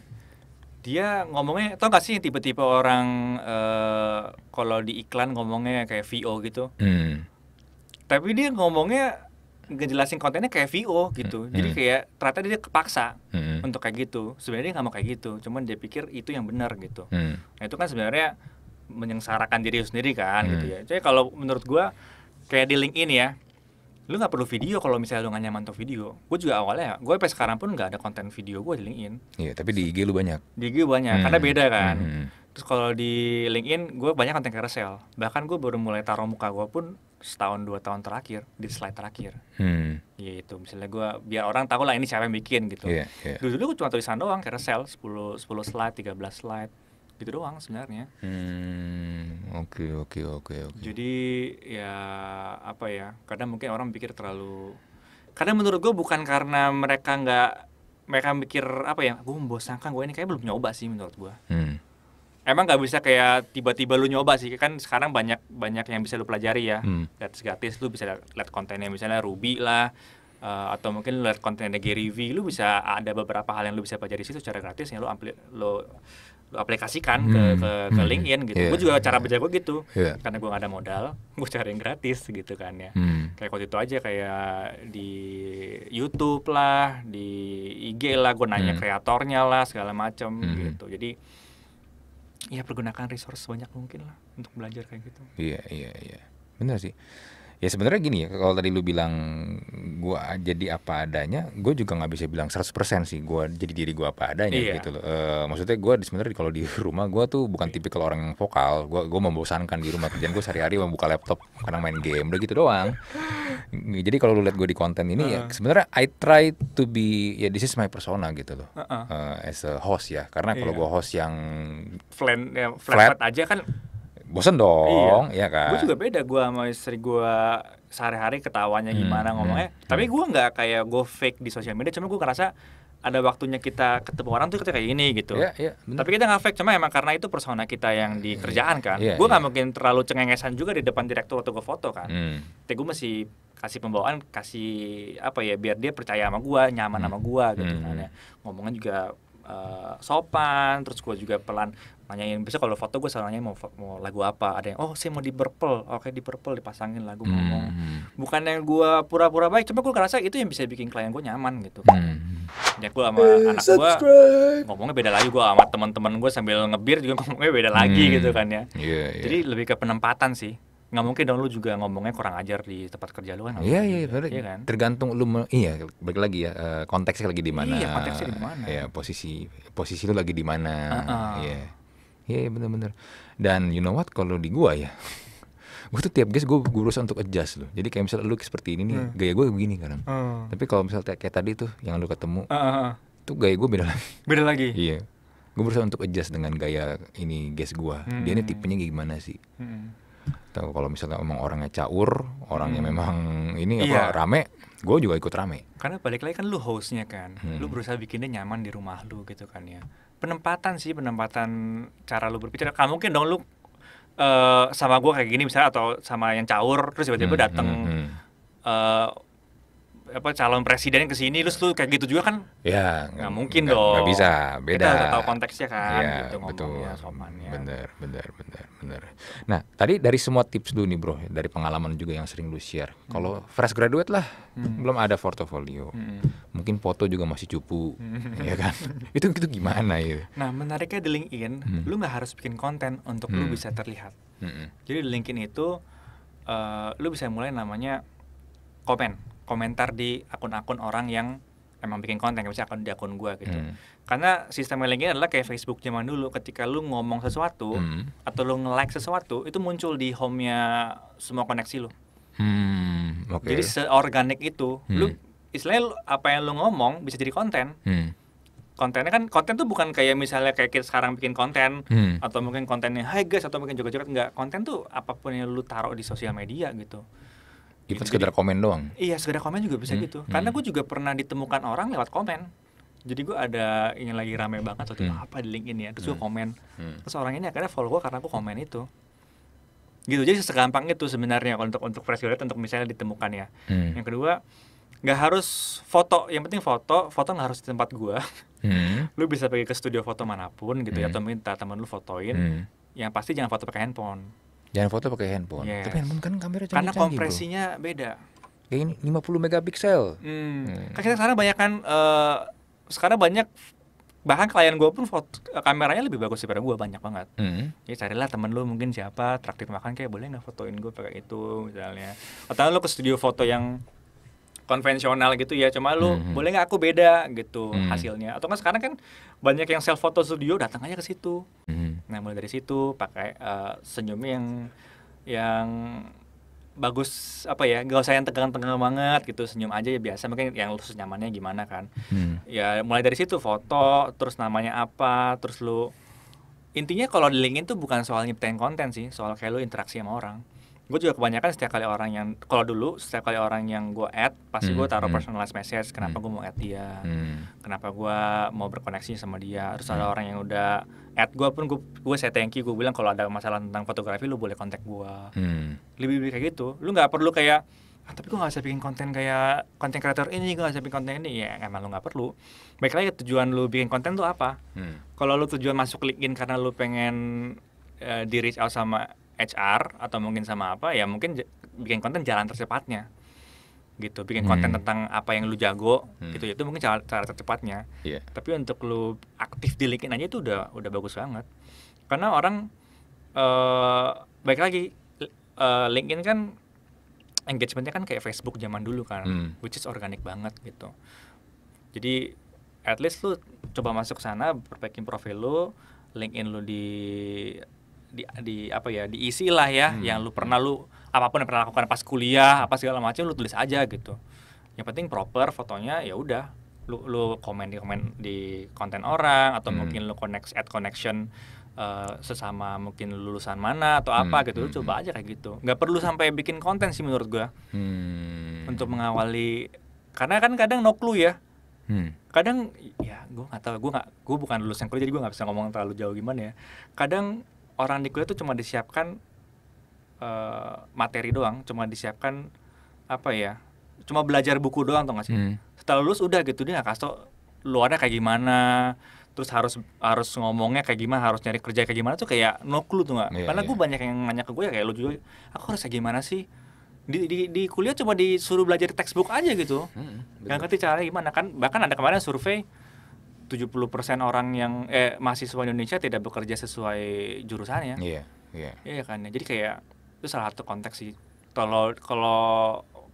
dia ngomongnya tau gak sih tipe-tipe orang uh, kalau di iklan ngomongnya kayak VO gitu hmm. tapi dia ngomongnya ngejelasin kontennya kayak VO gitu hmm. jadi hmm. kayak ternyata dia kepaksa hmm. untuk kayak gitu sebenarnya nggak mau kayak gitu cuman dia pikir itu yang benar gitu hmm. nah itu kan sebenarnya menyengsarakan diri sendiri kan gitu hmm. gitu ya. Jadi kalau menurut gua kayak di LinkedIn ya, lu nggak perlu video kalau misalnya lu nggak nyaman tuh video. Gue juga awalnya, gue sampai sekarang pun nggak ada konten video gue di LinkedIn. Iya, tapi di IG lu banyak. Di IG banyak, hmm. karena beda kan. Hmm. Terus kalau di LinkedIn, gue banyak konten carousel. Bahkan gue baru mulai taruh muka gue pun setahun dua tahun terakhir di slide terakhir. Hmm. itu. misalnya gue biar orang tahu lah ini siapa yang bikin gitu. Yeah, yeah. Dulu dulu gue cuma tulisan doang carousel 10 10 slide, 13 slide gitu doang sebenarnya hmm oke okay, oke okay, oke okay, oke okay. jadi ya apa ya kadang mungkin orang pikir terlalu kadang menurut gue bukan karena mereka nggak mereka mikir apa ya gue membosankan gue ini kayak belum nyoba sih menurut gue hmm. emang nggak bisa kayak tiba-tiba lu nyoba sih kan sekarang banyak banyak yang bisa lu pelajari ya hmm. gratis gratis lu bisa lihat kontennya misalnya Ruby lah uh, atau mungkin lihat kontennya Gary V. lu bisa ada beberapa hal yang lu bisa pelajari situ secara gratis yang lu ampli lu aplikasikan hmm. ke ke, ke hmm. LinkedIn gitu. Yeah. Gue juga cara belajar gue gitu. Yeah. Karena gue gak ada modal, gue cari yang gratis gitu kan ya. Hmm. Kayak waktu itu aja kayak di YouTube lah, di IG lah, gue nanya hmm. kreatornya lah segala macem hmm. gitu. Jadi ya pergunakan resource banyak mungkin lah untuk belajar kayak gitu. Iya yeah, iya yeah, iya. Yeah. Benar sih ya sebenarnya gini ya kalau tadi lu bilang gue jadi apa adanya gue juga nggak bisa bilang 100% sih gue jadi diri gue apa adanya iya. gitu loh e, maksudnya gue sebenarnya kalau di rumah gue tuh bukan iya. tipikal orang yang vokal gue gue membosankan di rumah kerjaan gue sehari-hari membuka laptop kadang main game udah gitu doang jadi kalau lu lihat gue di konten ini uh -huh. ya sebenarnya I try to be ya this is my persona gitu loh uh huh Uh, as a host ya karena kalau yeah. gue host yang flat, ya, flat, flat aja kan bosen dong, iya. ya kan? Gue juga beda gue sama istri gue sehari-hari ketawanya gimana hmm, ngomongnya. Hmm. Tapi gue nggak kayak gue fake di sosial media, cuma gue ngerasa ada waktunya kita ketemu orang tuh kita kayak gini gitu. Yeah, iya, iya, yeah, Tapi kita nggak fake, cuma emang karena itu persona kita yang di iya, kerjaan kan. Yeah, gue nggak yeah. mungkin terlalu cengengesan juga di depan direktur atau gue foto kan. Hmm. Tapi gue masih kasih pembawaan, kasih apa ya biar dia percaya sama gue, nyaman hmm. sama gue gitu hmm. kan hmm. ya. Ngomongnya juga eh, sopan, terus gue juga pelan nanyain bisa kalau foto gue selalu mau mau lagu apa ada yang oh saya mau di purple oke di purple dipasangin lagu hmm. ngomong bukan yang gue pura-pura baik cuma gue ngerasa itu yang bisa bikin klien gue nyaman gitu hmm. ya gue sama hey, anak gue ngomongnya beda lagi gue sama teman-teman gue sambil ngebir juga ngomongnya beda hmm. lagi gitu kan ya yeah, yeah. jadi lebih ke penempatan sih nggak mungkin dong lu juga ngomongnya kurang ajar di tempat kerja lu kan? Iya iya, iya, iya kan? tergantung lu iya balik lagi ya eh, konteksnya lagi di mana? Iya konteksnya di mana? Ya posisi posisi lu lagi di mana? Uh -uh. Yeah Iya yeah, bener-bener. Dan you know what kalau di gua ya, gue tuh tiap guys gue berusaha untuk adjust loh. Jadi kayak misalnya lu seperti ini nih, hmm. gaya gue begini kan. Hmm. Tapi kalau misalnya kayak tadi tuh yang lu ketemu, uh, uh, tuh gaya gue beda lagi. Beda lagi. iya. Gue berusaha untuk adjust dengan gaya ini guys gue. Hmm. Dia ini tipenya gimana sih? Hmm. kalau misalnya emang orangnya caur, orangnya hmm. memang ini apa apa iya. rame, gue juga ikut rame. Karena balik lagi kan lu hostnya kan, hmm. lu berusaha bikinnya nyaman di rumah lu gitu kan ya penempatan sih penempatan cara lu berbicara nah, kamu mungkin dong lu uh, sama gue kayak gini misalnya atau sama yang caur terus tiba-tiba hmm, datang hmm, hmm. Eh, apa calon presiden ke sini lu tuh kayak gitu juga kan? Ya, nggak mungkin gak, dong. Nggak bisa, beda. Kita tahu konteksnya kan, ya, gitu betul. Bener, bener, bener, bener. Nah, tadi dari semua tips dulu nih bro, ya, dari pengalaman juga yang sering lu share. Hmm. Kalau fresh graduate lah, hmm. belum ada portfolio hmm. mungkin foto juga masih cupu, hmm. ya kan? itu itu gimana ya? Nah, menariknya di LinkedIn, hmm. lu nggak harus bikin konten untuk hmm. lu bisa terlihat. Hmm. Jadi di LinkedIn itu, uh, lu bisa mulai namanya komen komentar di akun-akun orang yang emang bikin konten kayak akun di akun gue gitu hmm. karena sistem linking adalah kayak Facebook zaman dulu ketika lu ngomong sesuatu hmm. atau lu nge-like sesuatu itu muncul di home-nya semua koneksi lu hmm, okay. jadi seorganik itu hmm. lu istilahnya lu, apa yang lu ngomong bisa jadi konten hmm. kontennya kan konten tuh bukan kayak misalnya kayak kita sekarang bikin konten hmm. atau mungkin kontennya hai guys atau mungkin joget-joget nggak konten tuh apapun yang lu taruh di sosial media gitu Even sekedar komen doang. Iya, sekedar komen juga bisa hmm. gitu. Hmm. Karena hmm. gue juga pernah ditemukan orang lewat komen. Jadi gue ada yang lagi rame hmm. banget atau hmm. apa di LinkedIn ya, terus hmm. gue komen. Hmm. Terus orang ini akhirnya follow gue karena gue komen itu. Gitu. Jadi segampang itu sebenarnya untuk untuk fresh graduate untuk misalnya ditemukan ya. Hmm. Yang kedua, nggak harus foto, yang penting foto, foto nggak harus di tempat gue. Hmm. lu bisa pergi ke studio foto manapun gitu ya, hmm. ya, atau minta teman lu fotoin. Hmm. Yang pasti jangan foto pakai handphone Jangan foto pakai handphone. Yes. Tapi handphone kan kamera canggih. Karena kompresinya bro. beda. Kayak 50 megapiksel. Hmm. Hmm. Kan kita sekarang banyak kan uh, eh, sekarang banyak bahkan klien gue pun foto kameranya lebih bagus daripada gue banyak banget Hmm. jadi ya, carilah temen lu mungkin siapa traktir makan kayak boleh nggak fotoin gue pakai itu misalnya atau lu ke studio foto yang konvensional gitu ya cuma lu hmm. boleh nggak aku beda gitu hmm. hasilnya atau kan sekarang kan banyak yang self photo studio datang aja ke situ hmm. nah mulai dari situ pakai uh, eh, senyum yang yang bagus apa ya gak usah yang tegang-tegang banget gitu senyum aja ya biasa mungkin yang khusus nyamannya gimana kan hmm. ya mulai dari situ foto terus namanya apa terus lu intinya kalau di LinkedIn tuh bukan soal nyiptain konten sih soal kayak lu interaksi sama orang gue juga kebanyakan setiap kali orang yang kalau dulu setiap kali orang yang gue add pasti gue hmm, taruh hmm. personalized message kenapa hmm. gue mau add dia hmm. kenapa gue mau berkoneksi sama dia terus hmm. ada orang yang udah add gue pun gue gue saya thank you gue bilang kalau ada masalah tentang fotografi lu boleh kontak gue hmm. lebih lebih kayak gitu lu nggak perlu kayak ah, tapi gue gak bisa bikin konten kayak konten kreator ini gue gak bisa bikin konten ini ya emang lu gak perlu baik lagi tujuan lu bikin konten tuh apa hmm. kalau lu tujuan masuk LinkedIn karena lu pengen uh, eh, di reach out sama HR atau mungkin sama apa ya mungkin bikin konten jalan tercepatnya gitu bikin konten hmm. tentang apa yang lu jago hmm. gitu itu mungkin cara, cara tercepatnya yeah. tapi untuk lu aktif di LinkedIn aja itu udah udah bagus banget karena orang uh, baik lagi uh, LinkedIn kan engagementnya kan kayak Facebook zaman dulu kan hmm. which is organik banget gitu jadi at least lu coba masuk sana perbaikin profil lu LinkedIn lu di di, di apa ya diisi lah ya hmm. yang lu pernah lu apapun yang pernah lakukan pas kuliah apa segala macam lu tulis aja gitu yang penting proper fotonya ya udah lu lu komen di komen di konten orang atau hmm. mungkin lu connect add connection uh, sesama mungkin lulusan mana atau hmm, apa hmm. gitu lu hmm, coba hmm. aja kayak gitu nggak perlu sampai bikin konten sih menurut gua hmm. untuk mengawali karena kan kadang no clue ya hmm. kadang ya gua nggak tahu gua nggak gua bukan lulusan kuliah jadi gua nggak bisa ngomong terlalu jauh gimana ya kadang orang di kuliah tuh cuma disiapkan uh, materi doang, cuma disiapkan apa ya? Cuma belajar buku doang tuh nggak sih? Hmm. Setelah lulus udah gitu dia nggak kasih tau luarnya kayak gimana, terus harus harus ngomongnya kayak gimana, harus nyari kerja kayak gimana tuh kayak no clue tuh nggak? Yeah, Karena yeah. gue iya. banyak yang nanya ke gue ya kayak lu juga, aku harus kayak gimana sih? Di, di, di kuliah cuma disuruh belajar textbook aja gitu, hmm, nggak ngerti caranya gimana kan? Bahkan ada kemarin survei 70% orang yang eh mahasiswa Indonesia tidak bekerja sesuai jurusannya. Iya, yeah, iya. Yeah. Iya kan. Ya, jadi kayak itu salah satu konteks sih. Kalau kalau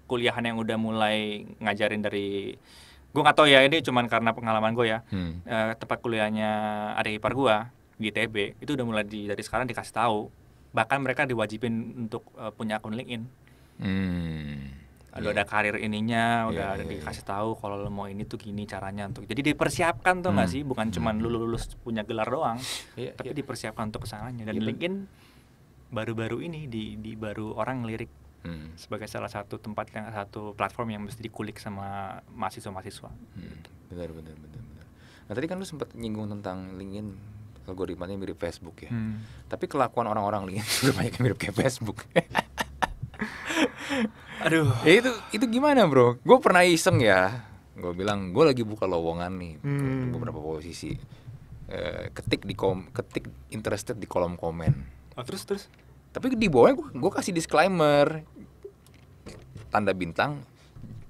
kuliahan yang udah mulai ngajarin dari gue nggak tahu ya ini cuman karena pengalaman gue ya hmm. eh, tempat kuliahnya ada ipar gue di ITB itu udah mulai di, dari sekarang dikasih tahu bahkan mereka diwajibin untuk uh, punya akun LinkedIn. Hmm udah ada iya. karir ininya udah yeah, yeah, dikasih yeah. tahu kalau lo mau ini tuh gini caranya untuk jadi dipersiapkan tuh nggak hmm. sih bukan hmm. cuman hmm. lu lulus punya gelar doang yeah, tapi yeah. dipersiapkan untuk kesananya dan yeah. Iya, LinkedIn baru-baru ini di di baru orang lirik hmm. sebagai salah satu tempat yang satu platform yang mesti dikulik sama mahasiswa-mahasiswa hmm. benar benar benar benar nah tadi kan lu sempat nyinggung tentang LinkedIn algoritmanya mirip Facebook ya. Hmm. Tapi kelakuan orang-orang LinkedIn juga banyak yang mirip kayak Facebook. Aduh. Ya itu itu gimana bro? Gue pernah iseng ya. Gue bilang gue lagi buka lowongan nih hmm. beberapa posisi. E, ketik di kom, ketik interested di kolom komen. Oh, terus terus. Tapi di bawahnya gue kasih disclaimer tanda bintang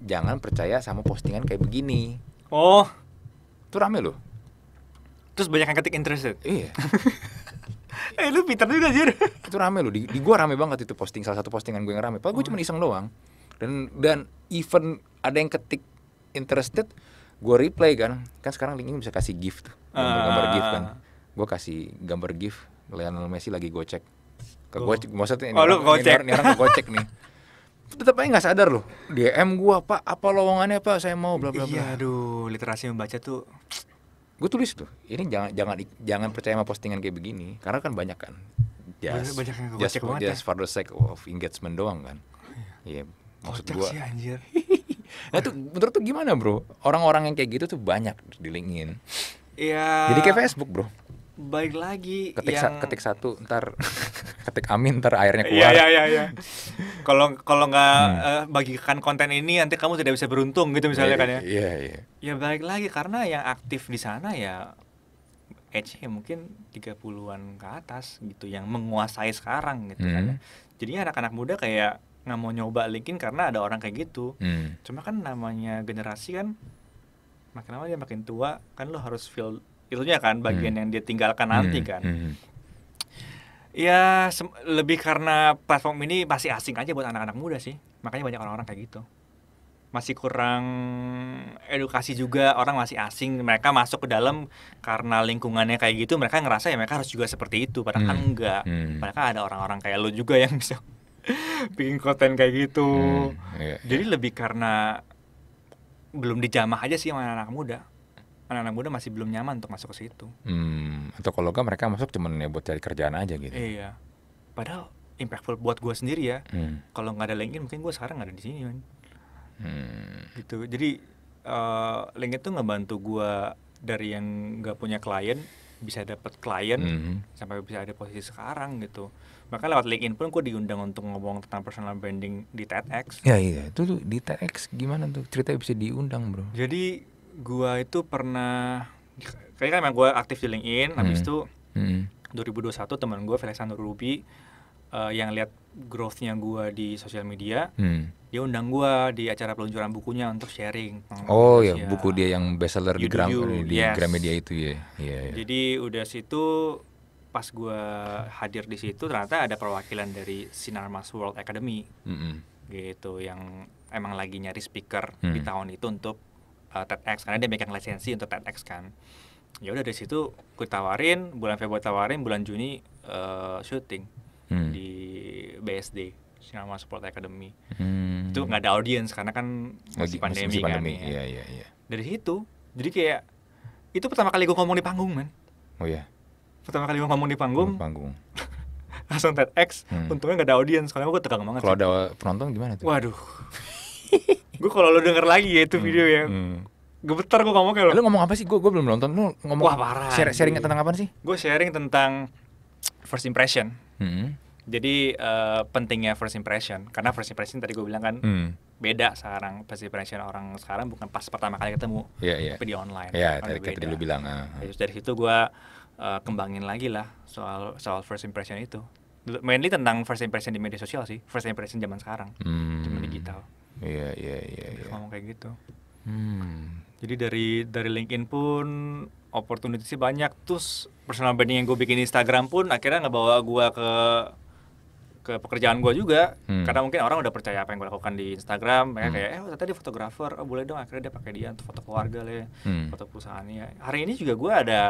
jangan percaya sama postingan kayak begini. Oh. Itu rame loh. Terus banyak yang ketik interested. Iya. eh lu pinter juga jir itu rame loh, di, di gua rame banget itu posting salah satu postingan gua yang rame. Padahal gua oh. cuma iseng doang. Dan dan even ada yang ketik interested, gua reply kan. Kan sekarang link ini bisa kasih gift tuh. Gambar, ah. gambar uh. gift kan. gua kasih gambar gift Lionel Messi lagi gocek. Ke oh. gocek maksudnya ini, oh, orang, gocek. ini, orang, ini orang ke gocek nih. Tetap aja gak sadar loh. DM gua, "Pak, apa lowongannya, Pak? Saya mau bla bla bla." Iya, aduh, literasi membaca tuh gue tulis tuh ini jangan jangan jangan percaya sama postingan kayak begini karena kan banyak kan just banyak yang just, just, banget, just for the sake of engagement doang kan iya yeah. maksud Kocak gua sih, anjir. nah tuh menurut tuh gimana bro orang-orang yang kayak gitu tuh banyak di LinkedIn Iya. Jadi kayak Facebook bro. Baik lagi. Ketik, yang... sa ketik satu ntar ketik amin ntar airnya iya, keluar. Iya iya iya. Kalau kalau nggak hmm. uh, bagikan konten ini nanti kamu tidak bisa beruntung gitu misalnya ya, kan ya. Iya iya. Ya balik lagi karena yang aktif di sana ya age ya mungkin 30-an ke atas gitu yang menguasai sekarang gitu kan hmm. kan. Jadi anak-anak muda kayak nggak mau nyoba LinkedIn karena ada orang kayak gitu. Hmm. Cuma kan namanya generasi kan makin lama dia makin tua kan lo harus feel itunya kan bagian hmm. yang dia tinggalkan nanti hmm. kan. Hmm ya lebih karena platform ini masih asing aja buat anak-anak muda sih makanya banyak orang-orang kayak gitu masih kurang edukasi juga orang masih asing mereka masuk ke dalam karena lingkungannya kayak gitu mereka ngerasa ya mereka harus juga seperti itu padahal hmm. kan enggak hmm. padahal kan ada orang-orang kayak lo juga yang bisa bikin konten kayak gitu hmm. yeah, yeah. jadi lebih karena belum dijamah aja sih sama anak-anak muda anak-anak muda masih belum nyaman untuk masuk ke situ. Hmm, atau kalau enggak mereka masuk cuma ya buat cari kerjaan aja gitu. Iya. Padahal impactful buat gue sendiri ya. Hmm. Kalau nggak ada LinkedIn mungkin gue sekarang nggak ada di sini kan. Hmm. Gitu. Jadi uh, eh, LinkedIn tuh ngebantu gue dari yang nggak punya klien bisa dapat klien mm -hmm. sampai bisa ada posisi sekarang gitu. Bahkan lewat LinkedIn pun gue diundang untuk ngomong tentang personal branding di TEDx. Ya iya, itu tuh di TEDx gimana tuh Ceritanya bisa diundang bro? Jadi gua itu pernah kayaknya kan emang gua aktif di LinkedIn hmm. habis itu hmm. 2021 teman gua Alexander Ruby uh, yang lihat growthnya gua di sosial media hmm. dia undang gua di acara peluncuran bukunya untuk sharing oh ya, ya buku dia yang bestseller di Gram you, di yes. Gramedia itu ya yeah, yeah. jadi udah situ pas gua hadir di situ ternyata ada perwakilan dari Sinar Mas World Academy mm -hmm. gitu yang emang lagi nyari speaker mm. di hmm. tahun itu untuk uh, TEDx karena dia megang lisensi untuk TEDx kan ya udah dari situ gue tawarin bulan Februari tawarin bulan Juni uh, syuting hmm. di BSD Sinarmas Sport Academy hmm. itu nggak ada audience karena kan masih, Lagi, pandemi, masih kan, pandemi kan ya. Iya, iya, iya. dari situ jadi kayak itu pertama kali gue ngomong di panggung man oh ya pertama kali gue ngomong di panggung di panggung langsung TEDx hmm. untungnya nggak ada audience karena gue tegang banget kalau ada penonton gimana tuh waduh gue kalau lo denger lagi ya itu hmm, video yang hmm. gemetar gue ngomong kayak lo. Lo ngomong apa sih? Gue gue belum nonton. Lo ngomong Wah, parah. Share, sharing tentang apa sih? Gue sharing tentang first impression. Hmm. Jadi uh, pentingnya first impression karena first impression tadi gue bilang kan hmm. beda sekarang first impression orang sekarang bukan pas pertama kali ketemu, yeah, yeah. tapi di online. Iya, yeah, tadi tadi lu bilang. Uh, Terus dari situ gue uh, kembangin lagi lah soal soal first impression itu. Mainly tentang first impression di media sosial sih, first impression zaman sekarang, hmm. cuma digital. Iya, iya, iya, iya. Ngomong kayak gitu. Hmm. Jadi dari dari LinkedIn pun opportunity sih banyak. Terus personal branding yang gue bikin Instagram pun akhirnya nggak bawa gue ke ke pekerjaan gue juga hmm. karena mungkin orang udah percaya apa yang gue lakukan di Instagram mereka hmm. kayak eh ternyata dia fotografer oh boleh dong akhirnya dia pakai dia untuk foto keluarga le ya, hmm. foto perusahaannya hari ini juga gue ada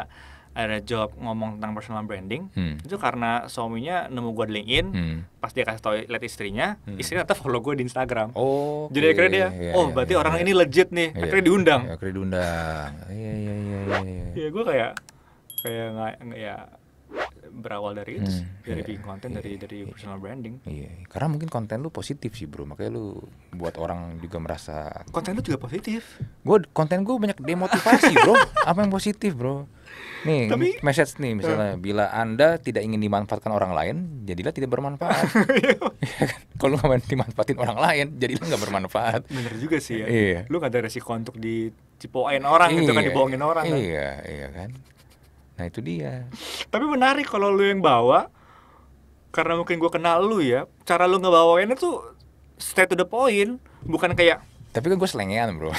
ada job ngomong tentang personal branding hmm. itu karena suaminya nemu gue di LinkedIn hmm. pas dia kasih tau lihat istrinya hmm. istrinya tetap follow gue di Instagram oh jadi iya, akhirnya dia yeah, iya, oh iya, berarti yeah, orang yeah. ini legit nih yeah. akhirnya diundang yeah, akhirnya diundang iya iya iya iya gue kayak kayak nggak ya berawal dari itu hmm, dari yeah, konten yeah, dari dari yeah, personal branding iya yeah. karena mungkin konten lu positif sih bro makanya lu buat orang juga merasa konten lu juga positif gue konten gue banyak demotivasi bro apa yang positif bro Nih, Tapi, message nih misalnya uh, bila Anda tidak ingin dimanfaatkan orang lain, jadilah tidak bermanfaat. Iya. Iya kan? Kalau lu nggak dimanfaatin orang lain, jadilah nggak bermanfaat. Bener juga sih ya. Iya. Lu gak ada resiko untuk dicipoin orang iya, gitu kan, iya. dibohongin orang iya, kan. Iya, iya kan. Nah, itu dia. Tapi menarik kalau lu yang bawa karena mungkin gue kenal lu ya, cara lu ngebawainnya itu stay to the point, bukan kayak tapi kan gue selengean bro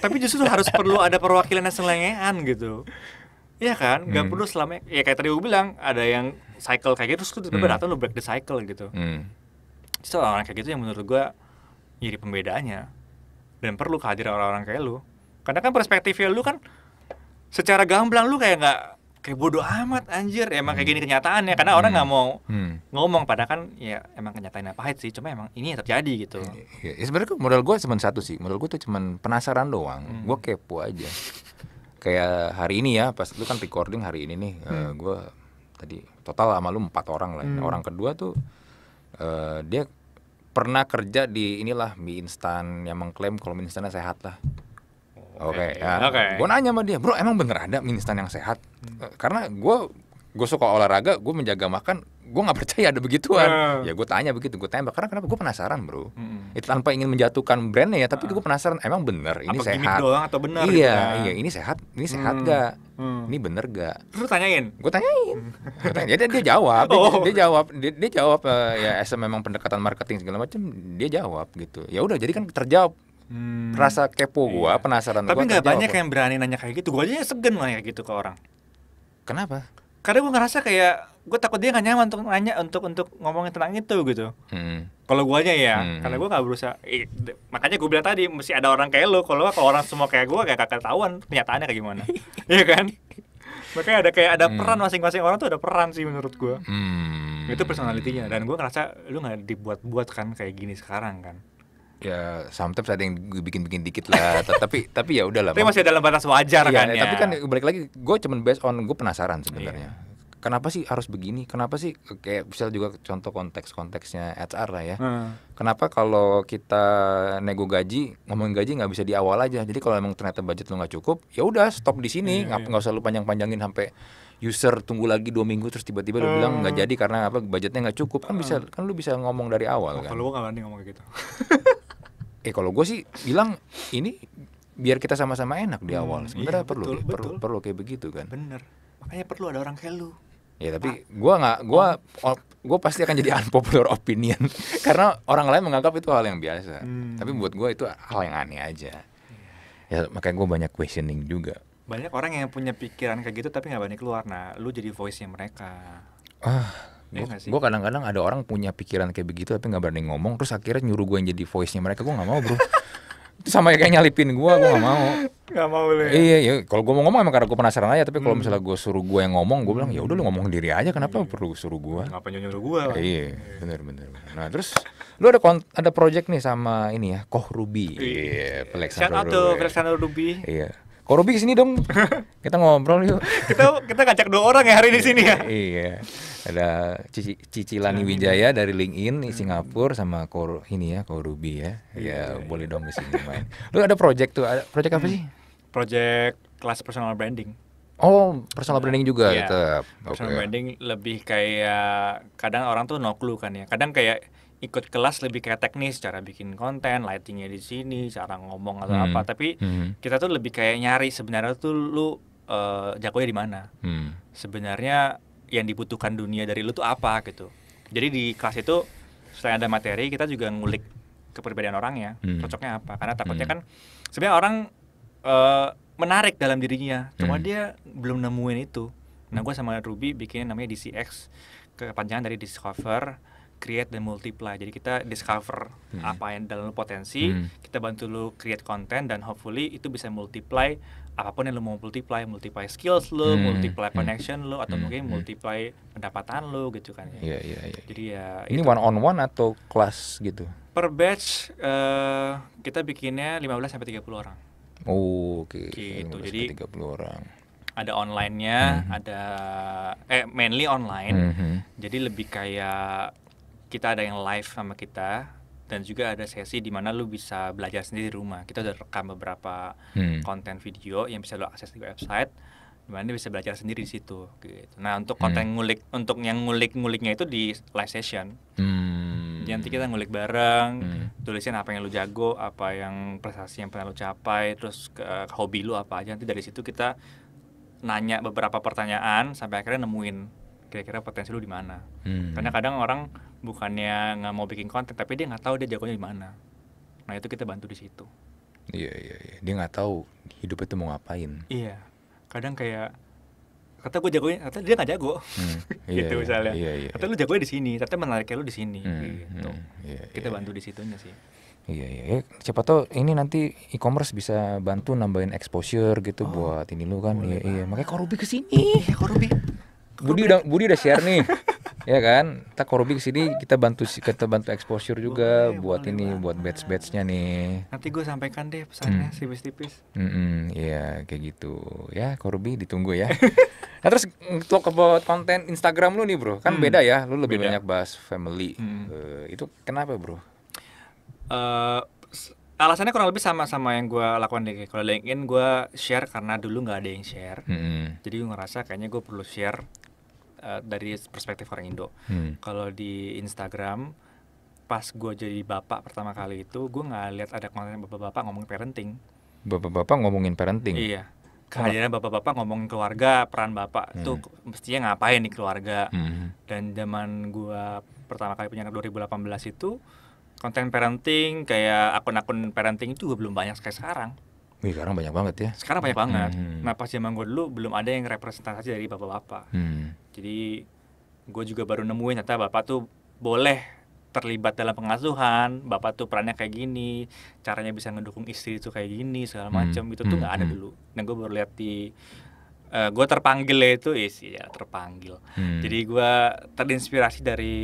Tapi justru harus perlu ada perwakilan yang selengean gitu Iya kan, nggak hmm. perlu selama ya kayak tadi gue bilang ada yang cycle kayak gitu terus tiba-tiba hmm. datang lo break the cycle gitu. Hmm. Itu orang kayak gitu yang menurut gue jadi pembedanya dan perlu kehadiran orang-orang kayak lu. Karena kan perspektifnya lu kan secara gamblang lu kayak nggak kayak bodoh amat anjir emang hmm. kayak gini kenyataannya karena hmm. orang nggak hmm. mau hmm. ngomong Padahal kan ya emang kenyataannya pahit sih cuma emang ini yang terjadi gitu ya, ya, ya sebenarnya modal gue cuma satu sih modal gue tuh cuma penasaran doang hmm. gue kepo aja kayak hari ini ya pas itu kan recording hari ini nih eh, hmm. uh, gue tadi total sama lu empat orang lah nah, hmm. orang kedua tuh uh, dia pernah kerja di inilah mie instan yang mengklaim kalau mie instannya sehat lah oke okay. okay, ya okay. gue nanya sama dia bro emang bener ada mie instan yang sehat hmm. Eh, karena gue gue suka olahraga gue menjaga makan gue nggak percaya ada begituan uh. ya gue tanya begitu gue tembak karena kenapa gue penasaran bro hmm itu tanpa ingin menjatuhkan brandnya ya tapi uh. Ah. gue penasaran emang bener ini Apa sehat doang atau bener iya gitu, kan? iya ini sehat ini hmm. sehat hmm. gak hmm. ini bener gak lu tanyain gue tanyain hmm. gue dia, jawab dia, oh. dia jawab dia, dia jawab uh, ya SM memang pendekatan marketing segala macam dia jawab gitu ya udah jadi kan terjawab hmm. rasa kepo gue, iya. penasaran Tapi gua. Tapi nggak banyak yang berani nanya kayak gitu. gue aja segen lah ya gitu ke orang. Kenapa? karena gue ngerasa kayak gue takut dia gak nyaman untuk nanya untuk untuk ngomongin tentang itu gitu hmm. kalau gue aja ya hmm. karena gue gak berusaha eh, makanya gue bilang tadi mesti ada orang kayak lo kalau kalau orang semua kayak gue kayak kakak ketahuan kenyataannya kayak gimana iya kan makanya ada kayak ada hmm. peran masing-masing orang tuh ada peran sih menurut gue hmm. itu personalitinya dan gue ngerasa lu nggak dibuat-buat kan kayak gini sekarang kan ya sometimes ada yang bikin-bikin dikit lah tapi tapi ya udahlah tapi masih dalam batas wajar iya, kan ya, ya. tapi kan balik lagi gue cuman based on gue penasaran sebenarnya iya. kenapa sih harus begini kenapa sih kayak bisa juga contoh konteks-konteksnya HR lah ya hmm. kenapa kalau kita nego gaji ngomongin gaji nggak bisa di awal aja jadi kalau emang ternyata budget lu nggak cukup ya udah stop di sini iya, iya. nggak iya, iya. usah lu panjang-panjangin sampai user tunggu lagi dua minggu terus tiba-tiba hmm. lu bilang nggak ah. jadi karena apa budgetnya nggak cukup kan bisa ah. kan lu bisa ngomong dari awal oh, kan kalau gua nggak berani ngomong kayak gitu eh kalau gue sih bilang ini biar kita sama-sama enak di hmm, awal iya, sebenarnya iya, perlu betul, perlu betul. perlu kayak begitu kan bener makanya perlu ada orang kayak lu ya tapi gue nggak gue oh. gue pasti akan jadi unpopular opinion karena orang lain menganggap itu hal yang biasa hmm. tapi buat gue itu hal yang aneh aja iya. ya makanya gue banyak questioning juga banyak orang yang punya pikiran kayak gitu tapi nggak banyak keluar nah lu jadi voice nya mereka ah Gue ya kadang-kadang ada orang punya pikiran kayak begitu tapi nggak berani ngomong terus akhirnya nyuruh gue yang jadi voice-nya mereka gue nggak mau bro. itu sama kayak nyalipin gue, gue gak mau. Gak mau lu ya? Iya, iya. kalau gue mau ngomong emang karena gue penasaran aja. Tapi kalau hmm. misalnya gue suruh gue yang ngomong, gue bilang ya udah lu ngomong sendiri aja. Kenapa iya. perlu suruh gue? Ngapa nyuruh gue? Iya, iya. bener bener. Nah terus lu ada ada project nih sama ini ya, Koh Ruby. Iya, yeah, Alexander Ruby. Iya. Korobi kesini dong. kita ngobrol yuk. kita kita ngajak dua orang ya hari di sini ya. iya. Ada Cici, Cici Lani Wijaya dari LinkedIn di Singapura sama Kor ini ya Korubi ya. Iya, ya iya, iya. boleh dong di sini main. Lu ada project tuh. Ada project apa hmm. sih? Project kelas personal branding. Oh, personal branding juga yeah. tetap. Personal okay. branding lebih kayak kadang orang tuh no clue kan ya. Kadang kayak ikut kelas lebih kayak teknis cara bikin konten lightingnya di sini cara ngomong atau hmm. apa tapi hmm. kita tuh lebih kayak nyari sebenarnya tuh lu uh, jagonya di mana hmm. sebenarnya yang dibutuhkan dunia dari lu tuh apa gitu jadi di kelas itu selain ada materi kita juga ngulik keperbedaan orangnya hmm. cocoknya apa karena takutnya hmm. kan sebenarnya orang uh, menarik dalam dirinya cuma hmm. dia belum nemuin itu nah gue sama Ruby bikin namanya DCX kepanjangan dari discover create dan multiply. Jadi kita discover hmm. apa yang dalam lu potensi, hmm. kita bantu lu create konten dan hopefully itu bisa multiply apapun yang lu mau multiply, multiply skills lu, hmm. multiply hmm. connection lu atau hmm. mungkin hmm. multiply pendapatan lu gitu kan ya. Yeah, yeah, yeah. Jadi ya ini itu. one on one atau kelas gitu. Per batch uh, kita bikinnya 15 sampai 30 orang. Oh, oke. Okay. Gitu. Jadi 30 orang ada online mm -hmm. ada eh mainly online. Mm -hmm. Jadi lebih kayak kita ada yang live sama kita dan juga ada sesi di mana lu bisa belajar sendiri di rumah. Kita udah rekam beberapa hmm. konten video yang bisa lu akses di website di mana bisa belajar sendiri di situ gitu. Nah, untuk hmm. konten hmm. ngulik untuk yang ngulik-nguliknya itu di live session. Hmm. Jadi nanti kita ngulik bareng, hmm. tulisin apa yang lu jago, apa yang prestasi yang pernah lu capai, terus ke, ke hobi lu apa aja. Nanti dari situ kita nanya beberapa pertanyaan sampai akhirnya nemuin kira-kira potensi lu di mana hmm. karena kadang orang bukannya nggak mau bikin konten tapi dia nggak tahu dia jagonya di mana nah itu kita bantu di situ iya iya iya dia nggak tahu hidup itu mau ngapain iya kadang kayak kata gue jagoin kata dia nggak jago hmm, iya, gitu iya, misalnya iya, iya, kata lu iya. jagoin di sini kata menariknya lu di sini hmm, hmm. gitu hmm, iya, kita iya. bantu di situnya sih Iya, iya, iya. Siapa tahu ini nanti e-commerce bisa bantu nambahin exposure gitu oh, buat ini lu kan. Iya, iya. Makanya rubi ke sini. Iya, rubi. Budi udah Budi udah share nih. ya kan? Tak Korubi ke sini kita bantu kita bantu exposure juga oh, iya, boleh, buat ini banget. buat batch-batchnya nih. Nanti gue sampaikan deh pesannya hmm. sibis tipis. hmm, iya kayak gitu. Ya, Korubi ditunggu ya. nah, terus mm, talk about konten Instagram lu nih, Bro. Kan hmm. beda ya. Lu lebih beda. banyak bahas family. Hmm. Uh, itu kenapa, Bro? Uh, alasannya kurang lebih sama sama yang gue lakukan deh kalau LinkedIn gue share karena dulu nggak ada yang share -hmm. jadi gue ngerasa kayaknya gue perlu share Eh, dari perspektif orang Indo. Hmm. Kalau di Instagram pas gue jadi bapak pertama kali itu gue nggak lihat ada konten bapak-bapak ngomongin parenting. Bapak-bapak ngomongin parenting. Iya. Kehadiran bapak-bapak ngomongin keluarga, peran bapak hmm. tuh mestinya ngapain nih keluarga. Hmm. Dan zaman gue pertama kali punya anak 2018 itu konten parenting kayak akun-akun parenting itu gue belum banyak kayak sekarang. Wih, sekarang banyak banget ya. Sekarang banyak banget. Hmm. Nah, pas zaman gue dulu belum ada yang representasi dari bapak-bapak. Hmm. Jadi gue juga baru nemuin ternyata bapak tuh boleh terlibat dalam pengasuhan, bapak tuh perannya kayak gini, caranya bisa ngedukung istri itu kayak gini segala macam hmm. gitu tuh hmm, nggak ada hmm. dulu. Dan nah, gue baru lihat di uh, eh, gue terpanggil ya itu isi ya terpanggil. Hmm. Jadi gue terinspirasi dari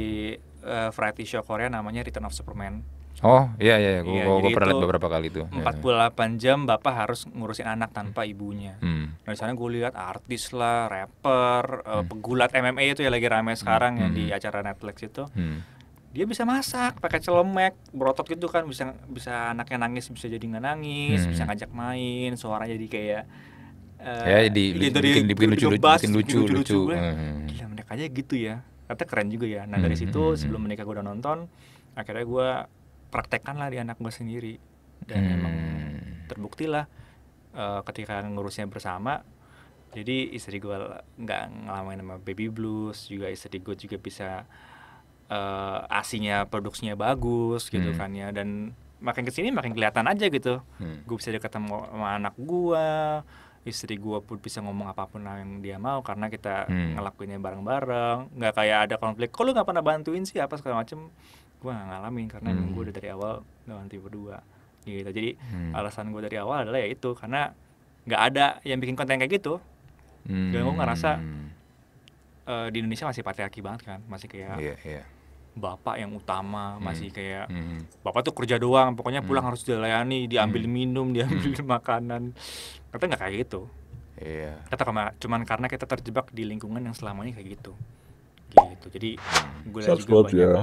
uh, variety show Korea namanya Return of Superman Oh iya iya, gue ya, gue pernah lihat beberapa kali itu. 48 iya, iya. jam bapak harus ngurusin anak tanpa ibunya. Hmm. Nah sana gue lihat artis lah, rapper, eh, hmm. uh, pegulat MMA itu ya lagi ramai sekarang ya hmm. yang di acara Netflix itu. Hmm. Dia bisa masak pakai celemek, berotot gitu kan bisa bisa anaknya nangis bisa jadi nggak nangis, hmm. bisa ngajak main, suaranya jadi kayak uh, ya eh, di, di, di, di lucu, bikin lucu lucu lucu. lucu. Hmm, hmm. Gila mereka aja gitu ya. Kata keren juga ya. Nah dari hmm. situ hmm, hmm, sebelum menikah gue udah nonton, akhirnya gue praktekkanlah di anak gue sendiri dan hmm. emang terbuktilah uh, ketika ngurusnya bersama jadi istri gue nggak ngalamin sama baby blues juga istri gue juga bisa uh, eh, asinya produksinya bagus gitu hmm. kan ya dan makin kesini makin kelihatan aja gitu hmm. gue bisa dekat sama, sama anak gue istri gue pun bisa ngomong apapun yang dia mau karena kita hmm. ngelakuinnya bareng-bareng nggak kayak ada konflik kok lu nggak pernah bantuin sih apa segala macem gue gak ngalamin karena hmm. gue udah dari awal lawan tipe dua gitu jadi hmm. alasan gue dari awal adalah ya itu karena nggak ada yang bikin konten kayak gitu hmm. dan gue ngerasa uh, di Indonesia masih patriarki banget kan masih kayak yeah, yeah. bapak yang utama hmm. masih kayak hmm. bapak tuh kerja doang pokoknya pulang hmm. harus dilayani diambil hmm. minum diambil hmm. makanan tapi nggak kayak gitu yeah. kata cuman karena kita terjebak di lingkungan yang selamanya kayak gitu gitu jadi hmm. gue juga banyak ya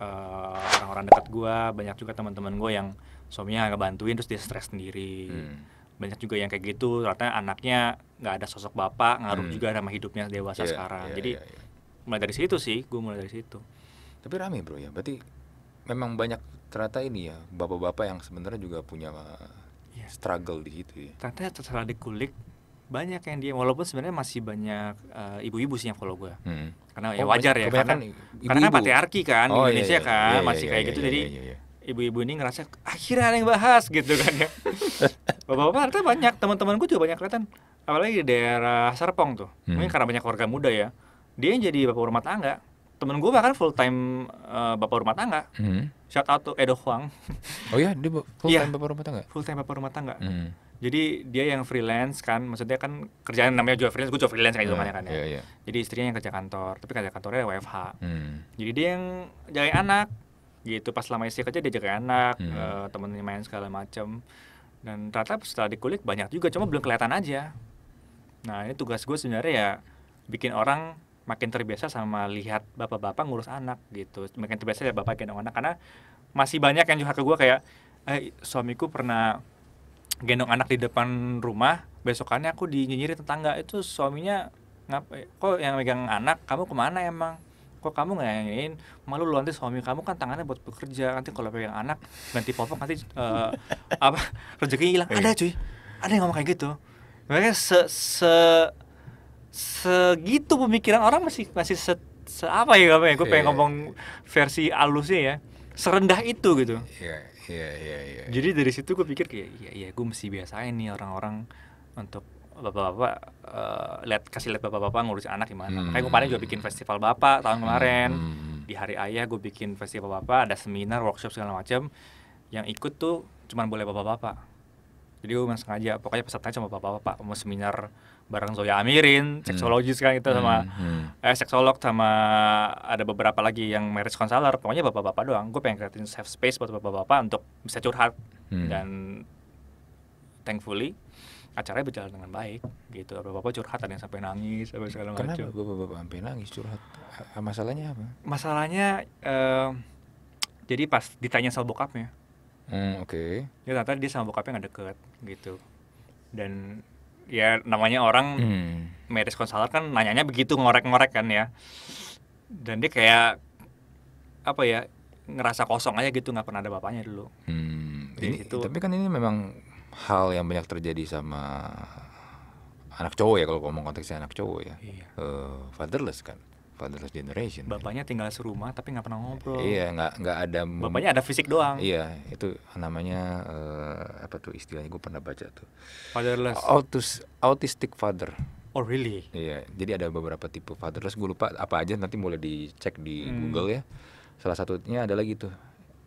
uh, orang-orang dekat gue banyak juga teman-teman gue yang suaminya nggak bantuin terus dia stres sendiri hmm. banyak juga yang kayak gitu ternyata anaknya nggak ada sosok bapak ngaruh hmm. juga sama hidupnya dewasa yeah, sekarang yeah, jadi yeah, yeah. mulai dari situ sih gue mulai dari situ tapi rame bro ya berarti memang banyak ternyata ini ya bapak-bapak yang sebenarnya juga punya yeah. Iya. struggle di situ ya ternyata setelah dikulik banyak yang dia walaupun sebenarnya masih banyak ibu eh, ibu-ibu sih yang follow gue hmm. karena ya oh, ya wajar ya karena ibu -ibu. karena kan patriarki kan oh, iya, Indonesia iya, iya. kan iya, iya, masih iya, kayak iya, gitu iya, jadi iya, jadi iya, iya. ibu-ibu ini ngerasa akhirnya ada yang bahas gitu kan ya bapak-bapak ternyata banyak teman-teman gue juga banyak kelihatan apalagi di daerah Serpong tuh hmm. mungkin karena banyak warga muda ya dia yang jadi bapak rumah tangga temen gue bahkan full time uh, eh, bapak rumah tangga hmm. shout out to Edo Huang oh ya dia full time yeah. bapak rumah tangga full time bapak rumah tangga hmm jadi dia yang freelance kan maksudnya kan kerjaan namanya juga freelance gue juga freelance kayak gitu yeah, kan ya yeah, yeah. jadi istrinya yang kerja kantor tapi kerja kantornya WFH hmm. jadi dia yang jagain anak gitu pas lama istri kerja dia jagain anak hmm. uh, temennya main segala macem dan ternyata setelah dikulik banyak juga cuma belum kelihatan aja nah ini tugas gue sebenarnya ya bikin orang makin terbiasa sama lihat bapak-bapak ngurus anak gitu makin terbiasa lihat bapak gendong anak karena masih banyak yang juga ke gue kayak eh suamiku pernah gendong anak di depan rumah besokannya aku dinyinyirin tetangga itu suaminya ngapa kok yang megang anak kamu kemana emang kok kamu nggak nyanyiin malu lu nanti suami kamu kan tangannya buat bekerja nanti kalau pegang anak ganti popok nanti uh, apa rezeki hilang iya. ada cuy ada yang ngomong kayak gitu mereka se se segitu pemikiran orang masih masih se, se apa ya gue ya, gue pengen iya. ngomong versi alusnya ya serendah itu gitu. Iya, iya, iya, iya. Jadi dari situ gue pikir kayak iya iya gue mesti biasain nih orang-orang untuk bapak-bapak uh, lihat kasih lihat bapak-bapak ngurus anak gimana. Mm. Kayak kemarin juga bikin hmm. festival bapak tahun hmm. kemarin. Mm. Di hari ayah gue bikin festival bapak, ada seminar, workshop segala macam. Yang ikut tuh cuman boleh bapak-bapak. Jadi gue sengaja pokoknya pesertanya cuma bapak-bapak, mau seminar bareng Zoya Amirin, seksologis hmm. kan itu sama hmm, hmm. eh seksolog sama ada beberapa lagi yang marriage counselor, pokoknya bapak-bapak doang. Gue pengen kreatin safe space buat bapak-bapak untuk bisa curhat hmm. dan thankfully acaranya berjalan dengan baik gitu. Bapak-bapak curhat ada yang sampai nangis, apa segala macam. Kenapa bapak-bapak sampai nangis curhat? Masalahnya apa? Masalahnya eh, jadi pas ditanya sama bokapnya. Hmm, oke. Okay. Ya ternyata dia sama bokapnya nggak deket gitu. Dan ya namanya orang hmm. medis consultant kan nanyanya begitu ngorek-ngorek kan ya dan dia kayak apa ya ngerasa kosong aja gitu nggak pernah ada bapaknya dulu hmm. ini, itu tapi kan ini memang hal yang banyak terjadi sama anak cowok ya kalau ngomong konteksnya anak cowok ya iya. uh, fatherless kan fatherless generation. Bapaknya kan. tinggal serumah tapi nggak pernah ngobrol. Iya, nggak nggak ada. Bapaknya ada fisik doang. Iya, itu namanya uh, apa tuh istilahnya gue pernah baca tuh. Fatherless. Autis autistic father. Oh really? Iya, jadi ada beberapa tipe fatherless. Gue lupa apa aja nanti boleh dicek di hmm. Google ya. Salah satunya ada lagi tuh.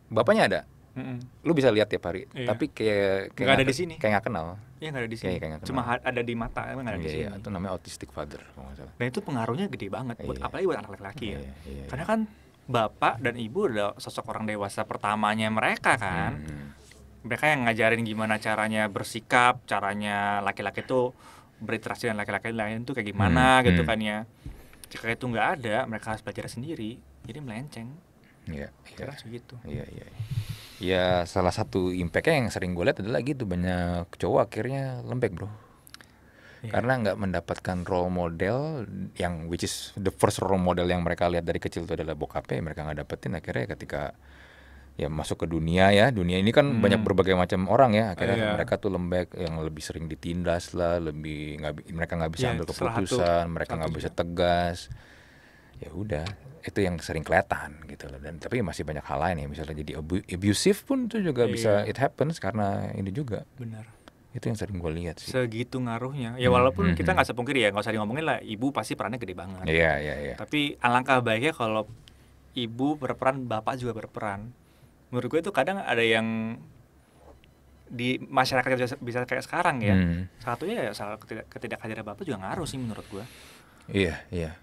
Bapaknya ada. Mm -mm. Lu bisa lihat ya, hari, iya. tapi kayak kayak gak ada di sini. Kayak gak kenal. Iya nggak ada di sini. kayak Cuma ada di mata emang nggak ada iya, di iya, sini. Iya, itu namanya autistic father Nah Dan itu pengaruhnya gede banget, buat, iya. apalagi buat anak laki-laki ya. iya, ya. Iya, iya, Karena kan bapak dan ibu adalah sosok orang dewasa pertamanya mereka kan. Hmm. Mereka yang ngajarin gimana caranya bersikap, caranya laki-laki tuh berinteraksi dengan laki-laki lain itu kayak gimana hmm. gitu hmm. kan ya. Jika itu nggak ada, mereka harus belajar sendiri. Jadi melenceng. Iya. Iya. Iya. Iya. iya ya salah satu impactnya yang sering gue lihat adalah gitu banyak cowok akhirnya lembek bro yeah. karena nggak mendapatkan role model yang which is the first role model yang mereka lihat dari kecil itu adalah bokapnya mereka nggak dapetin akhirnya ketika ya masuk ke dunia ya dunia ini kan hmm. banyak berbagai macam orang ya akhirnya yeah. mereka tuh lembek yang lebih sering ditindas lah lebih nggak mereka nggak bisa yeah, ambil keputusan satu, mereka nggak bisa tegas ya udah itu yang sering kelihatan gitu loh dan tapi masih banyak hal lain ya misalnya jadi abusive pun itu juga yeah, bisa it happens karena ini juga benar itu yang sering gue lihat sih segitu ngaruhnya ya hmm, walaupun mm -hmm. kita hmm. nggak sepungkir ya nggak usah ngomongin lah ibu pasti perannya gede banget iya yeah, iya yeah, iya yeah. tapi alangkah baiknya kalau ibu berperan bapak juga berperan menurut gue itu kadang ada yang di masyarakat bisa, bisa kayak sekarang ya mm. satunya ya soal ketidak ketidakhadiran bapak juga ngaruh sih menurut gue iya yeah, iya yeah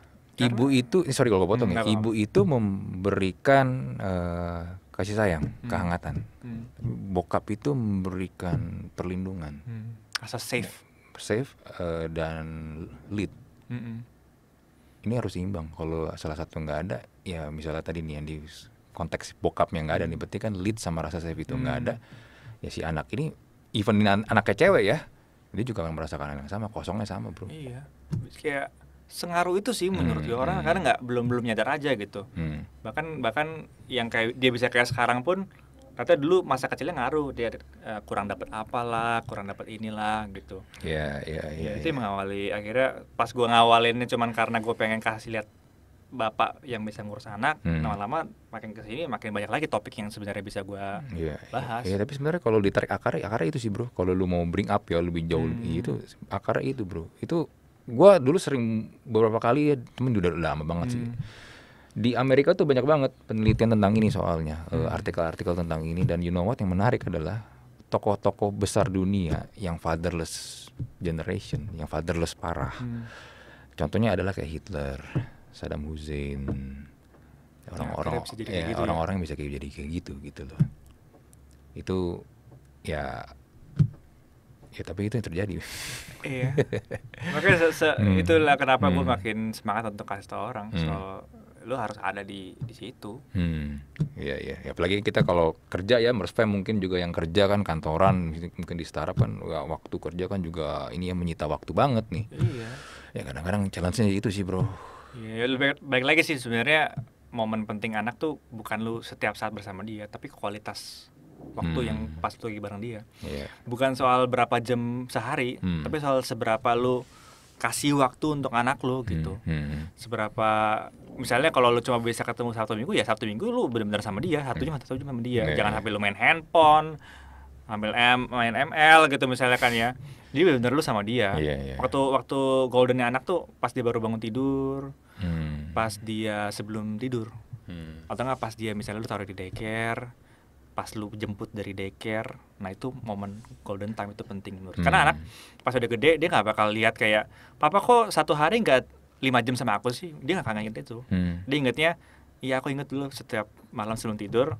ibu itu eh, sorry kalau gue potong ya. hmm, ya ibu apa. itu memberikan uh, kasih sayang hmm. kehangatan hmm. bokap itu memberikan perlindungan hmm. rasa safe ya, safe uh, dan lead hmm. ini harus seimbang kalau salah satu nggak ada ya misalnya tadi nih yang di konteks bokapnya nggak ada nih berarti kan lead sama rasa safe itu nggak hmm. ada ya si anak ini even an anaknya cewek ya dia juga akan merasakan yang sama kosongnya sama bro iya kayak sengaruh itu sih hmm, menurut hmm, orang hmm. karena nggak belum belum nyadar aja gitu hmm. bahkan bahkan yang kayak dia bisa kayak sekarang pun kata dulu masa kecilnya ngaruh dia uh, kurang dapat apalah kurang dapat inilah gitu ya yeah, iya, ya yeah, ya itu yeah. mengawali akhirnya pas gue ngawalinnya cuman karena gue pengen kasih lihat bapak yang bisa ngurus anak lama hmm. lama-lama makin kesini makin banyak lagi topik yang sebenarnya bisa gue yeah, iya. bahas ya, yeah, tapi sebenarnya kalau ditarik akar akar itu sih bro kalau lu mau bring up ya lebih jauh hmm. Iya, itu akar itu bro itu gue dulu sering beberapa kali ya temen udah lama banget hmm. sih di Amerika tuh banyak banget penelitian tentang ini soalnya eh, hmm. artikel-artikel hmm. tentang ini dan you know what yang menarik adalah tokoh-tokoh besar dunia yang fatherless generation yang fatherless parah hmm. contohnya adalah kayak Hitler Saddam Hussein orang-orang ya, orang-orang ya, gitu ya. yang bisa kayak jadi kayak gitu gitu loh itu ya ya tapi itu yang terjadi iya makanya se -se hmm. itulah kenapa hmm. gue makin semangat untuk kasih tau orang hmm. so lu harus ada di di situ. Hmm. Iya iya. Ya, apalagi kita kalau kerja ya merespek mungkin juga yang kerja kan kantoran mungkin di startup kan ya, waktu kerja kan juga ini yang menyita waktu banget nih. Iya. Ya kadang-kadang challenge-nya itu sih, Bro. Iya, ya, lebih baik lagi sih sebenarnya momen penting anak tuh bukan lu setiap saat bersama dia, tapi kualitas waktu hmm. yang pas tuh lagi bareng dia yeah. bukan soal berapa jam sehari hmm. tapi soal seberapa lu kasih waktu untuk anak lu gitu. Hmm, hmm. hmm. Seberapa misalnya kalau lu cuma bisa ketemu satu minggu ya satu minggu lu benar-benar sama dia, hmm. satu jam hmm. satu jam sama dia. Yeah. Jangan sampai lu main handphone, ambil M, main ML gitu misalnya kan ya. Jadi benar-benar lu sama dia. Yeah, yeah. Waktu waktu goldennya anak tuh pas dia baru bangun tidur, hmm. pas dia sebelum tidur, hmm. atau nggak pas dia misalnya lu taruh di daycare pas lu jemput dari daycare nah itu momen golden time itu penting menurut hmm. karena anak pas udah gede dia nggak bakal lihat kayak papa kok satu hari nggak lima jam sama aku sih dia nggak kangen itu hmm. dia ingetnya iya aku inget dulu setiap malam sebelum tidur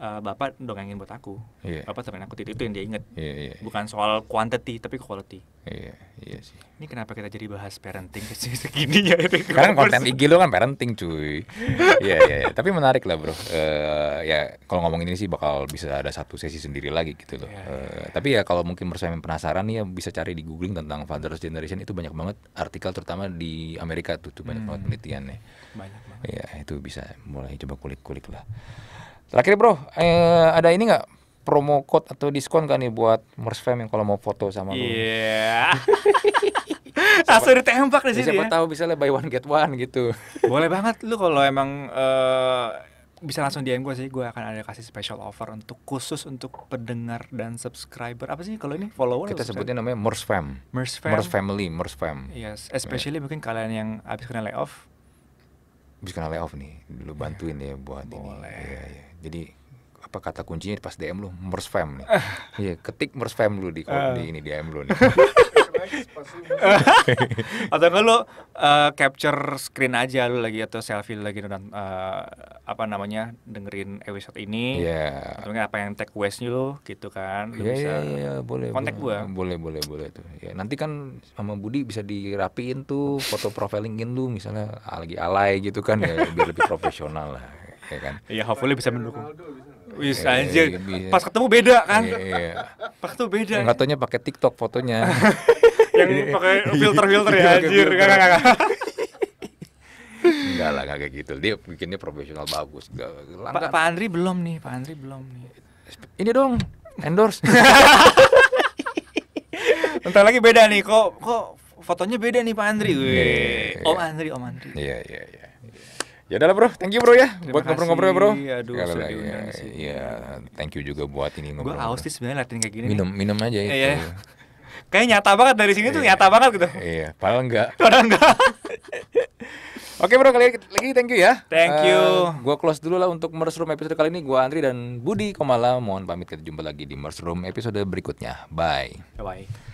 uh, bapak dongengin buat aku yeah. bapak temen aku itu, itu yang dia inget yeah, yeah, iya. bukan soal quantity tapi quality iya iya sih ini kenapa kita jadi bahas parenting segini ya karena konten IG lo kan parenting cuy iya iya ya. tapi menarik lah bro uh, ya kalau ngomongin ini sih bakal bisa ada satu sesi sendiri lagi gitu loh yeah, iya, iya, uh, tapi ya kalau mungkin bersama yang penasaran nih ya bisa cari di googling tentang fathers generation itu banyak banget artikel terutama di Amerika tuh, tuh banyak hmm. banget penelitiannya banyak banget ya itu bisa mulai coba kulik-kulik lah Terakhir bro, eh, ada ini nggak promo code atau diskon kan nih buat Fam yang kalau mau foto sama lu? Iya. Asal ah, ditembak di sini. Siapa ya? tahu bisa lah buy one get one gitu. Boleh banget lu kalau emang uh, bisa langsung DM gue sih, gue akan ada kasih special offer untuk khusus untuk pendengar dan subscriber apa sih kalau ini follower kita sebutnya namanya Mers Fam, Mers Fam, Mers Family, Mers Fam. Yes, especially yeah. mungkin kalian yang abis kena layoff, abis kena layoff nih, lu bantuin yeah. ya buat Boleh. ini. Boleh. Yeah, yeah jadi apa kata kuncinya pas DM lu fam nih. Ah. Iya, yeah, ketik fam lu di, uh. di ini DM lu nih. atau enggak lu uh, capture screen aja lu lagi atau selfie lu lagi dan uh, eh, apa namanya dengerin episode ini yeah. atau apa yang tag waste lu gitu kan lu yeah, bisa yeah, yeah, boleh kontak boleh, gua boleh boleh boleh tuh ya nanti kan sama Budi bisa dirapiin tuh foto profilingin lu misalnya lagi alay gitu kan ya biar lebih profesional lah ya kan Iya, hopefully bisa mendukung wis iya, anjir iya, iya. pas ketemu beda kan yeah, pas ketemu beda Fotonya pakai TikTok fotonya yang pakai ya, filter filter ya anjir Enggak enggak Enggak lah, enggak kayak gitu. Dia bikinnya profesional bagus. Pak pa Andri belum nih, Pak Andri belum nih. Ini dong, endorse. Entar lagi beda nih, kok kok fotonya beda nih Pak Andri. Yeah, Om Andri, Om Andri. Iya, iya, iya. Ya udah bro, thank you bro ya Terima buat ngobrol-ngobrol bro. Aduh, Ya, sih. ya, thank you juga buat ini ngobrol. Gue haus sih sebenarnya latihan kayak gini. Minum, nih. minum aja itu. Kayaknya Kayak nyata banget dari sini tuh iya. nyata banget gitu. Iya, padahal enggak. Padahal enggak. Oke bro, kali lagi thank you ya. Thank eh, you. Uh, gua close dulu lah untuk Room episode kali ini. Gua Andri dan Budi Komala mohon pamit kita jumpa lagi di Room episode berikutnya. Bye. Bye. -bye.